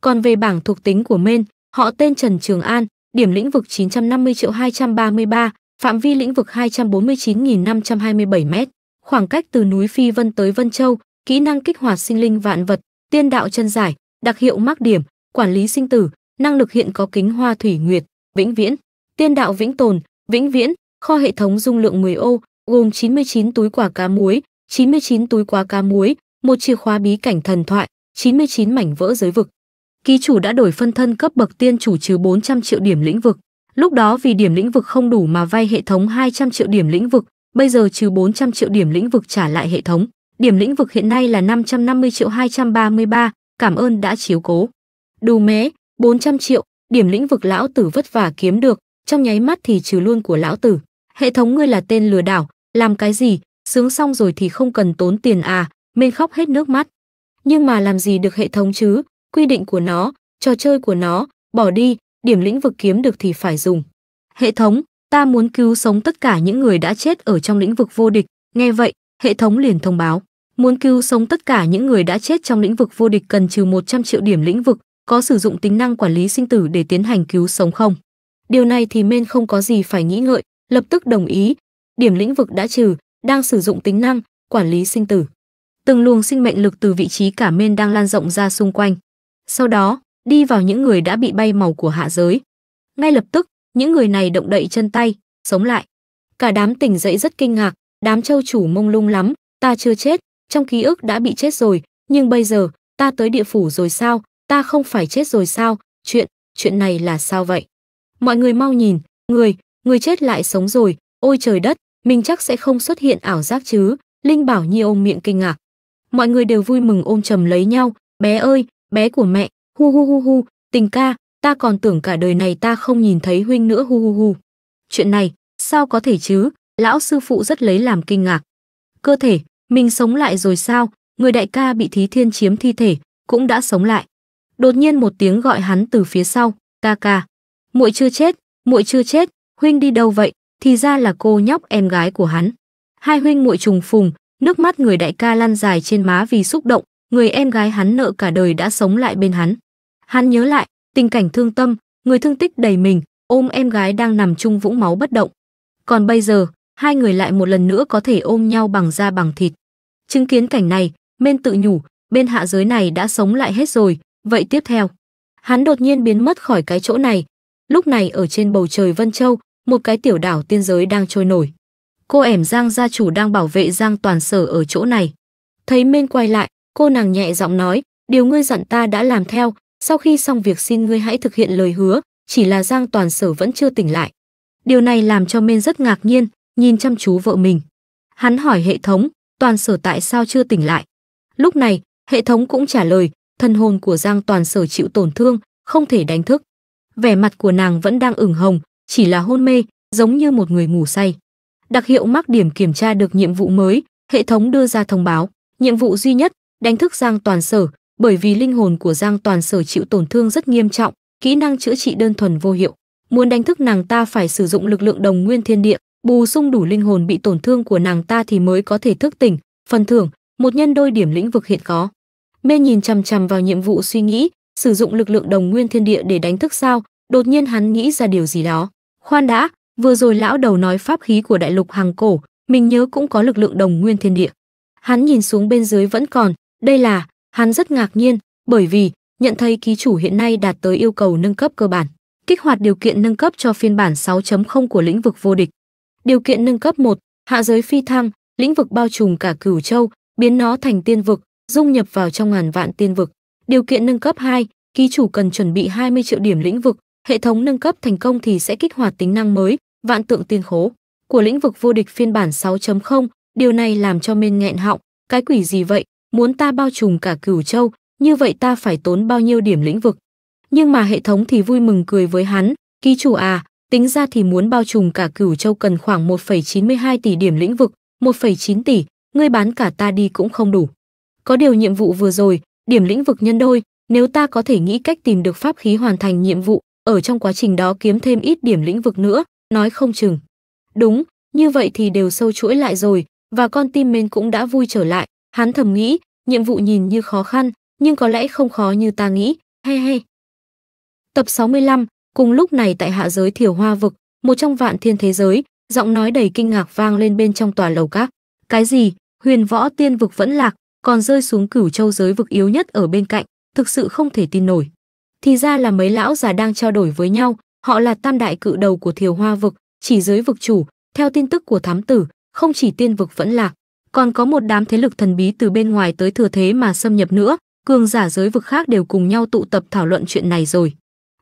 Còn về bảng thuộc tính của men, họ tên Trần Trường An, điểm lĩnh vực 950 triệu 233, phạm vi lĩnh vực 249.527 m, khoảng cách từ núi Phi Vân tới Vân Châu, kỹ năng kích hoạt sinh linh vạn vật, tiên đạo chân giải, đặc hiệu mắc điểm, quản lý sinh tử, năng lực hiện có kính hoa thủy nguyệt, vĩnh viễn, tiên đạo vĩnh tồn, vĩnh viễn, kho hệ thống dung lượng 10 ô, gồm 99 túi quả cá muối, 99 túi quá cá muối, một chìa khóa bí cảnh thần thoại, 99 mảnh vỡ giới vực. Ký chủ đã đổi phân thân cấp bậc tiên chủ trừ 400 triệu điểm lĩnh vực. Lúc đó vì điểm lĩnh vực không đủ mà vay hệ thống 200 triệu điểm lĩnh vực, bây giờ trừ 400 triệu điểm lĩnh vực trả lại hệ thống. Điểm lĩnh vực hiện nay là 550 triệu 233, cảm ơn đã chiếu cố. Đù mé, 400 triệu, điểm lĩnh vực lão tử vất vả kiếm được, trong nháy mắt thì trừ luôn của lão tử. Hệ thống ngươi là tên lừa đảo, làm cái gì, sướng xong rồi thì không cần tốn tiền à, Mên khóc hết nước mắt. Nhưng mà làm gì được hệ thống chứ, quy định của nó, trò chơi của nó, bỏ đi, điểm lĩnh vực kiếm được thì phải dùng. Hệ thống, ta muốn cứu sống tất cả những người đã chết ở trong lĩnh vực vô địch, nghe vậy, hệ thống liền thông báo. Muốn cứu sống tất cả những người đã chết trong lĩnh vực vô địch cần trừ 100 triệu điểm lĩnh vực, có sử dụng tính năng quản lý sinh tử để tiến hành cứu sống không? Điều này thì men không có gì phải nghĩ ngợi, lập tức đồng ý. Điểm lĩnh vực đã trừ, đang sử dụng tính năng quản lý sinh tử. Từng luồng sinh mệnh lực từ vị trí cả men đang lan rộng ra xung quanh. Sau đó, đi vào những người đã bị bay màu của hạ giới. Ngay lập tức, những người này động đậy chân tay, sống lại. Cả đám tỉnh dậy rất kinh ngạc, đám châu chủ mông lung lắm, ta chưa chết, trong ký ức đã bị chết rồi, nhưng bây giờ, ta tới địa phủ rồi sao, ta không phải chết rồi sao, chuyện, chuyện này là sao vậy? Mọi người mau nhìn, người, người chết lại sống rồi, ôi trời đất, mình chắc sẽ không xuất hiện ảo giác chứ, Linh Bảo Nhi ôm miệng kinh ngạc. Mọi người đều vui mừng ôm chầm lấy nhau, bé ơi, bé của mẹ, hu hu hu hu, tình ca, ta còn tưởng cả đời này ta không nhìn thấy huynh nữa hu hu hu. Chuyện này, sao có thể chứ, lão sư phụ rất lấy làm kinh ngạc. Cơ thể, mình sống lại rồi sao, người đại ca bị thí thiên chiếm thi thể, cũng đã sống lại. Đột nhiên một tiếng gọi hắn từ phía sau, ca ca. muội chưa chết, muội chưa chết, huynh đi đâu vậy? thì ra là cô nhóc em gái của hắn. Hai huynh muội trùng phùng, nước mắt người đại ca lăn dài trên má vì xúc động, người em gái hắn nợ cả đời đã sống lại bên hắn. Hắn nhớ lại, tình cảnh thương tâm, người thương tích đầy mình, ôm em gái đang nằm chung vũng máu bất động. Còn bây giờ, hai người lại một lần nữa có thể ôm nhau bằng da bằng thịt. Chứng kiến cảnh này, bên tự nhủ, bên hạ giới này đã sống lại hết rồi, vậy tiếp theo. Hắn đột nhiên biến mất khỏi cái chỗ này. Lúc này ở trên bầu trời Vân Châu, một cái tiểu đảo tiên giới đang trôi nổi. Cô ẻm Giang gia chủ đang bảo vệ Giang toàn sở ở chỗ này. Thấy Mên quay lại, cô nàng nhẹ giọng nói, điều ngươi dặn ta đã làm theo, sau khi xong việc xin ngươi hãy thực hiện lời hứa, chỉ là Giang toàn sở vẫn chưa tỉnh lại. Điều này làm cho Mên rất ngạc nhiên, nhìn chăm chú vợ mình. Hắn hỏi hệ thống, toàn sở tại sao chưa tỉnh lại. Lúc này, hệ thống cũng trả lời, thân hồn của Giang toàn sở chịu tổn thương, không thể đánh thức. Vẻ mặt của nàng vẫn đang ửng hồng, chỉ là hôn mê, giống như một người ngủ say. Đặc hiệu mắc điểm kiểm tra được nhiệm vụ mới, hệ thống đưa ra thông báo, nhiệm vụ duy nhất, đánh thức Giang Toàn Sở, bởi vì linh hồn của Giang Toàn Sở chịu tổn thương rất nghiêm trọng, kỹ năng chữa trị đơn thuần vô hiệu. Muốn đánh thức nàng ta phải sử dụng lực lượng đồng nguyên thiên địa, bù sung đủ linh hồn bị tổn thương của nàng ta thì mới có thể thức tỉnh. Phần thưởng, một nhân đôi điểm lĩnh vực hiện có. Mê nhìn chằm chằm vào nhiệm vụ suy nghĩ, sử dụng lực lượng đồng nguyên thiên địa để đánh thức sao, đột nhiên hắn nghĩ ra điều gì đó. Khoan đã, vừa rồi lão đầu nói pháp khí của đại lục hàng cổ, mình nhớ cũng có lực lượng đồng nguyên thiên địa. Hắn nhìn xuống bên dưới vẫn còn, đây là, hắn rất ngạc nhiên, bởi vì nhận thấy ký chủ hiện nay đạt tới yêu cầu nâng cấp cơ bản, kích hoạt điều kiện nâng cấp cho phiên bản 6.0 của lĩnh vực vô địch. Điều kiện nâng cấp 1, hạ giới phi thăng, lĩnh vực bao trùm cả Cửu Châu, biến nó thành tiên vực, dung nhập vào trong ngàn vạn tiên vực. Điều kiện nâng cấp 2, ký chủ cần chuẩn bị 20 triệu điểm lĩnh vực, hệ thống nâng cấp thành công thì sẽ kích hoạt tính năng mới, vạn tượng tiên khố của lĩnh vực vô địch phiên bản 6.0, điều này làm cho minh nghẹn họng, cái quỷ gì vậy, muốn ta bao trùm cả Cửu Châu, như vậy ta phải tốn bao nhiêu điểm lĩnh vực. Nhưng mà hệ thống thì vui mừng cười với hắn, ký chủ à, tính ra thì muốn bao trùm cả Cửu Châu cần khoảng 1,92 tỷ điểm lĩnh vực, 1,9 tỷ, ngươi bán cả ta đi cũng không đủ. Có điều nhiệm vụ vừa rồi, điểm lĩnh vực nhân đôi, nếu ta có thể nghĩ cách tìm được pháp khí hoàn thành nhiệm vụ, ở trong quá trình đó kiếm thêm ít điểm lĩnh vực nữa, nói không chừng. Đúng, như vậy thì đều sâu chuỗi lại rồi, và con tim mình cũng đã vui trở lại, hắn thầm nghĩ, nhiệm vụ nhìn như khó khăn, nhưng có lẽ không khó như ta nghĩ, he he. Tập 65, cùng lúc này tại hạ giới thiểu hoa vực, một trong vạn thiên thế giới, giọng nói đầy kinh ngạc vang lên bên trong tòa lầu các. Cái gì, huyền võ tiên vực vẫn lạc, còn rơi xuống cửu châu giới vực yếu nhất ở bên cạnh, thực sự không thể tin nổi. Thì ra là mấy lão già đang trao đổi với nhau, họ là tam đại cự đầu của Thiều Hoa vực, chỉ giới vực chủ, theo tin tức của thám tử, không chỉ tiên vực vẫn lạc, còn có một đám thế lực thần bí từ bên ngoài tới thừa thế mà xâm nhập nữa, cường giả giới vực khác đều cùng nhau tụ tập thảo luận chuyện này rồi.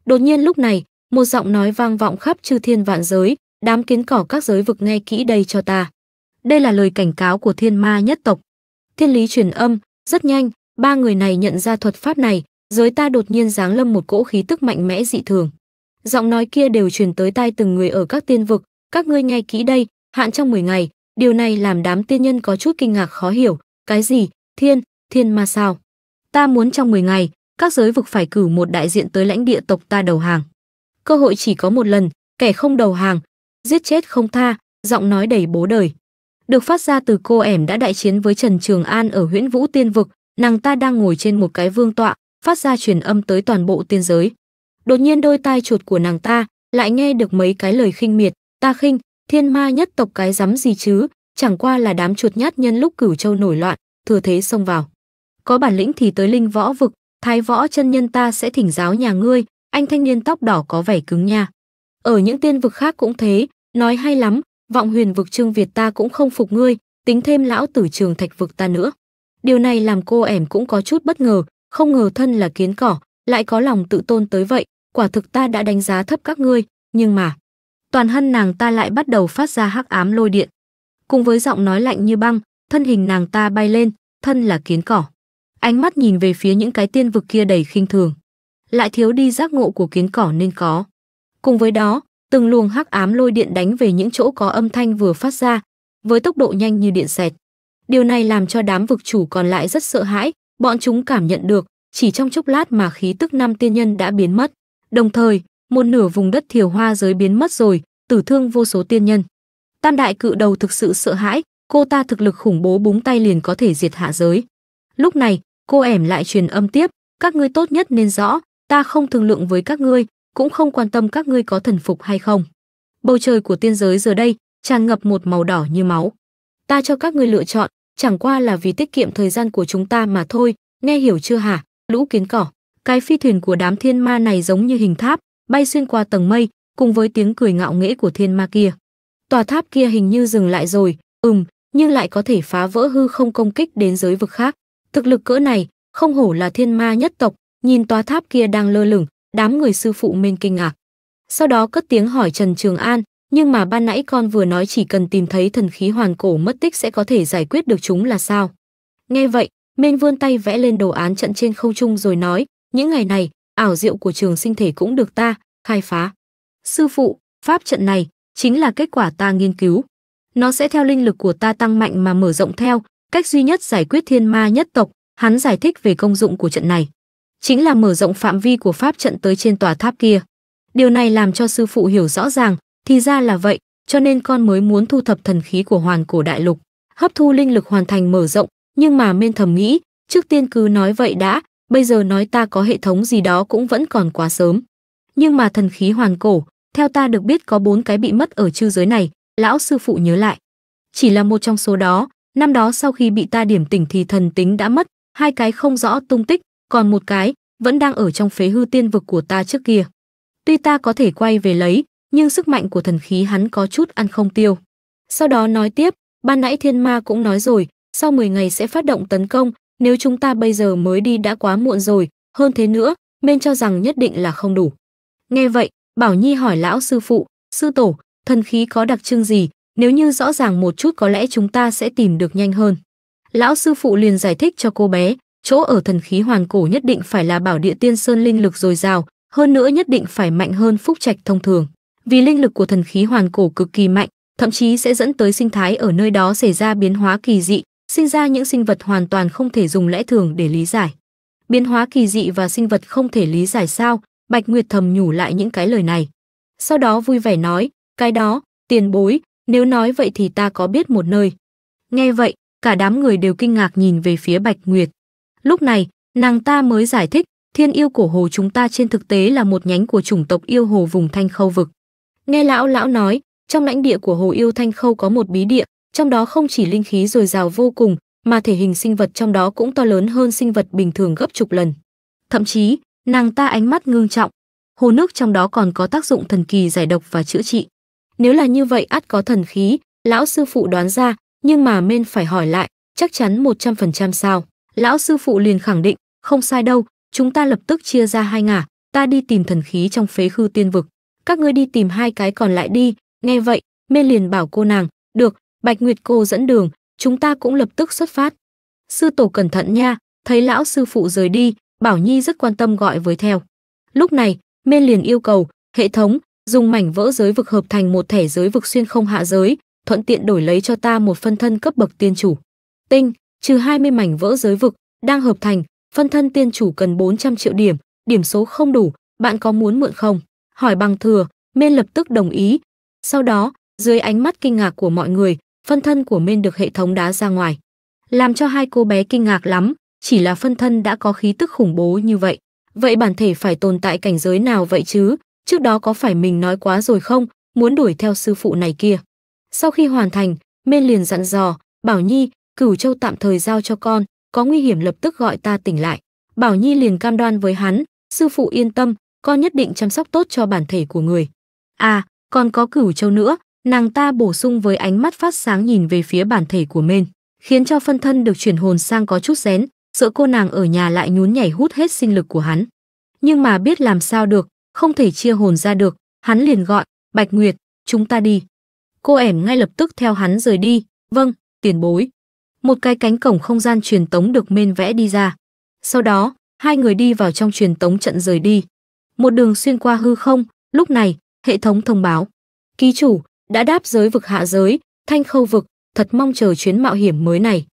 Đột nhiên lúc này, một giọng nói vang vọng khắp chư thiên vạn giới, đám kiến cỏ các giới vực nghe kỹ đây cho ta. Đây là lời cảnh cáo của thiên ma nhất tộc. Thiên lý truyền âm, rất nhanh, ba người này nhận ra thuật pháp này, dưới ta đột nhiên giáng lâm một cỗ khí tức mạnh mẽ dị thường. Giọng nói kia đều truyền tới tai từng người ở các tiên vực, các ngươi nghe kỹ đây, hạn trong 10 ngày, điều này làm đám tiên nhân có chút kinh ngạc khó hiểu, cái gì? Thiên, thiên ma sao? Ta muốn trong 10 ngày, các giới vực phải cử một đại diện tới lãnh địa tộc ta đầu hàng. Cơ hội chỉ có một lần, kẻ không đầu hàng, giết chết không tha, giọng nói đầy bố đời. Được phát ra từ cô ẻm đã đại chiến với Trần Trường An ở Huyễn Vũ Tiên vực, nàng ta đang ngồi trên một cái vương tọa, phát ra truyền âm tới toàn bộ tiên giới. Đột nhiên đôi tai chuột của nàng ta lại nghe được mấy cái lời khinh miệt, ta khinh, thiên ma nhất tộc cái rắm gì chứ, chẳng qua là đám chuột nhát nhân lúc cửu châu nổi loạn, thừa thế xông vào. Có bản lĩnh thì tới linh võ vực, thái võ chân nhân ta sẽ thỉnh giáo nhà ngươi, anh thanh niên tóc đỏ có vẻ cứng nha. Ở những tiên vực khác cũng thế, nói hay lắm, vọng huyền vực trương Việt ta cũng không phục ngươi, tính thêm lão tử trường thạch vực ta nữa. Điều này làm cô ẻm cũng có chút bất ngờ, không ngờ thân là kiến cỏ, lại có lòng tự tôn tới vậy, quả thực ta đã đánh giá thấp các ngươi, nhưng mà... Toàn hân nàng ta lại bắt đầu phát ra hắc ám lôi điện. Cùng với giọng nói lạnh như băng, thân hình nàng ta bay lên, thân là kiến cỏ. Ánh mắt nhìn về phía những cái tiên vực kia đầy khinh thường. Lại thiếu đi giác ngộ của kiến cỏ nên có. Cùng với đó, từng luồng hắc ám lôi điện đánh về những chỗ có âm thanh vừa phát ra, với tốc độ nhanh như điện xẹt. Điều này làm cho đám vực chủ còn lại rất sợ hãi, Bọn chúng cảm nhận được, chỉ trong chốc lát mà khí tức năm tiên nhân đã biến mất. Đồng thời, một nửa vùng đất thiều hoa giới biến mất rồi, tử thương vô số tiên nhân. Tam đại cự đầu thực sự sợ hãi, cô ta thực lực khủng bố búng tay liền có thể diệt hạ giới. Lúc này, cô ẻm lại truyền âm tiếp, các ngươi tốt nhất nên rõ, ta không thương lượng với các ngươi, cũng không quan tâm các ngươi có thần phục hay không. Bầu trời của tiên giới giờ đây tràn ngập một màu đỏ như máu. Ta cho các ngươi lựa chọn, chẳng qua là vì tiết kiệm thời gian của chúng ta mà thôi, nghe hiểu chưa hả? Lũ kiến cỏ, cái phi thuyền của đám thiên ma này giống như hình tháp, bay xuyên qua tầng mây, cùng với tiếng cười ngạo nghễ của thiên ma kia. Tòa tháp kia hình như dừng lại rồi, ừm, nhưng lại có thể phá vỡ hư không công kích đến giới vực khác. Thực lực cỡ này, không hổ là thiên ma nhất tộc, nhìn tòa tháp kia đang lơ lửng, đám người sư phụ mình kinh ngạc. À. Sau đó cất tiếng hỏi Trần Trường An, nhưng mà ban nãy con vừa nói chỉ cần tìm thấy thần khí hoàn cổ mất tích sẽ có thể giải quyết được chúng là sao? Nghe vậy, Minh vươn tay vẽ lên đồ án trận trên không trung rồi nói, những ngày này, ảo diệu của trường sinh thể cũng được ta khai phá. Sư phụ, pháp trận này chính là kết quả ta nghiên cứu. Nó sẽ theo linh lực của ta tăng mạnh mà mở rộng theo, cách duy nhất giải quyết thiên ma nhất tộc, hắn giải thích về công dụng của trận này. Chính là mở rộng phạm vi của pháp trận tới trên tòa tháp kia. Điều này làm cho sư phụ hiểu rõ ràng, thì ra là vậy, cho nên con mới muốn thu thập thần khí của hoàn cổ đại lục, hấp thu linh lực hoàn thành mở rộng, nhưng mà men thầm nghĩ, trước tiên cứ nói vậy đã, bây giờ nói ta có hệ thống gì đó cũng vẫn còn quá sớm. Nhưng mà thần khí hoàn cổ, theo ta được biết có bốn cái bị mất ở chư giới này, lão sư phụ nhớ lại. Chỉ là một trong số đó, năm đó sau khi bị ta điểm tỉnh thì thần tính đã mất, hai cái không rõ tung tích, còn một cái vẫn đang ở trong phế hư tiên vực của ta trước kia. Tuy ta có thể quay về lấy, nhưng sức mạnh của thần khí hắn có chút ăn không tiêu. Sau đó nói tiếp, ban nãy thiên ma cũng nói rồi, sau 10 ngày sẽ phát động tấn công, nếu chúng ta bây giờ mới đi đã quá muộn rồi, hơn thế nữa, nên cho rằng nhất định là không đủ. Nghe vậy, Bảo Nhi hỏi lão sư phụ, sư tổ, thần khí có đặc trưng gì, nếu như rõ ràng một chút có lẽ chúng ta sẽ tìm được nhanh hơn. Lão sư phụ liền giải thích cho cô bé, chỗ ở thần khí hoàng cổ nhất định phải là bảo địa tiên sơn linh lực dồi dào, hơn nữa nhất định phải mạnh hơn phúc trạch thông thường vì linh lực của thần khí hoàn cổ cực kỳ mạnh, thậm chí sẽ dẫn tới sinh thái ở nơi đó xảy ra biến hóa kỳ dị, sinh ra những sinh vật hoàn toàn không thể dùng lẽ thường để lý giải. Biến hóa kỳ dị và sinh vật không thể lý giải sao? Bạch Nguyệt thầm nhủ lại những cái lời này. Sau đó vui vẻ nói, cái đó, tiền bối, nếu nói vậy thì ta có biết một nơi. Nghe vậy, cả đám người đều kinh ngạc nhìn về phía Bạch Nguyệt. Lúc này, nàng ta mới giải thích, thiên yêu cổ hồ chúng ta trên thực tế là một nhánh của chủng tộc yêu hồ vùng thanh khâu vực. Nghe lão lão nói, trong lãnh địa của Hồ Yêu Thanh Khâu có một bí địa, trong đó không chỉ linh khí dồi dào vô cùng, mà thể hình sinh vật trong đó cũng to lớn hơn sinh vật bình thường gấp chục lần. Thậm chí, nàng ta ánh mắt ngưng trọng. Hồ nước trong đó còn có tác dụng thần kỳ giải độc và chữa trị. Nếu là như vậy ắt có thần khí, lão sư phụ đoán ra, nhưng mà men phải hỏi lại, chắc chắn 100% sao? Lão sư phụ liền khẳng định, không sai đâu, chúng ta lập tức chia ra hai ngả, ta đi tìm thần khí trong phế khư tiên vực các ngươi đi tìm hai cái còn lại đi, nghe vậy, mê liền bảo cô nàng, được, Bạch Nguyệt cô dẫn đường, chúng ta cũng lập tức xuất phát. Sư tổ cẩn thận nha, thấy lão sư phụ rời đi, Bảo Nhi rất quan tâm gọi với theo. Lúc này, mê liền yêu cầu, hệ thống, dùng mảnh vỡ giới vực hợp thành một thẻ giới vực xuyên không hạ giới, thuận tiện đổi lấy cho ta một phân thân cấp bậc tiên chủ. Tinh, trừ 20 mảnh vỡ giới vực, đang hợp thành, phân thân tiên chủ cần 400 triệu điểm, điểm số không đủ, bạn có muốn mượn không? hỏi bằng thừa, Mên lập tức đồng ý. Sau đó, dưới ánh mắt kinh ngạc của mọi người, phân thân của Mên được hệ thống đá ra ngoài. Làm cho hai cô bé kinh ngạc lắm, chỉ là phân thân đã có khí tức khủng bố như vậy. Vậy bản thể phải tồn tại cảnh giới nào vậy chứ? Trước đó có phải mình nói quá rồi không? Muốn đuổi theo sư phụ này kia. Sau khi hoàn thành, Mên liền dặn dò, Bảo Nhi, Cửu Châu tạm thời giao cho con, có nguy hiểm lập tức gọi ta tỉnh lại. Bảo Nhi liền cam đoan với hắn, sư phụ yên tâm, con nhất định chăm sóc tốt cho bản thể của người. À, còn có cửu châu nữa, nàng ta bổ sung với ánh mắt phát sáng nhìn về phía bản thể của Mên, khiến cho phân thân được chuyển hồn sang có chút rén, sợ cô nàng ở nhà lại nhún nhảy hút hết sinh lực của hắn. Nhưng mà biết làm sao được, không thể chia hồn ra được, hắn liền gọi, Bạch Nguyệt, chúng ta đi. Cô ẻm ngay lập tức theo hắn rời đi, vâng, tiền bối. Một cái cánh cổng không gian truyền tống được Mên vẽ đi ra. Sau đó, hai người đi vào trong truyền tống trận rời đi, một đường xuyên qua hư không, lúc này, hệ thống thông báo. Ký chủ, đã đáp giới vực hạ giới, thanh khâu vực, thật mong chờ chuyến mạo hiểm mới này.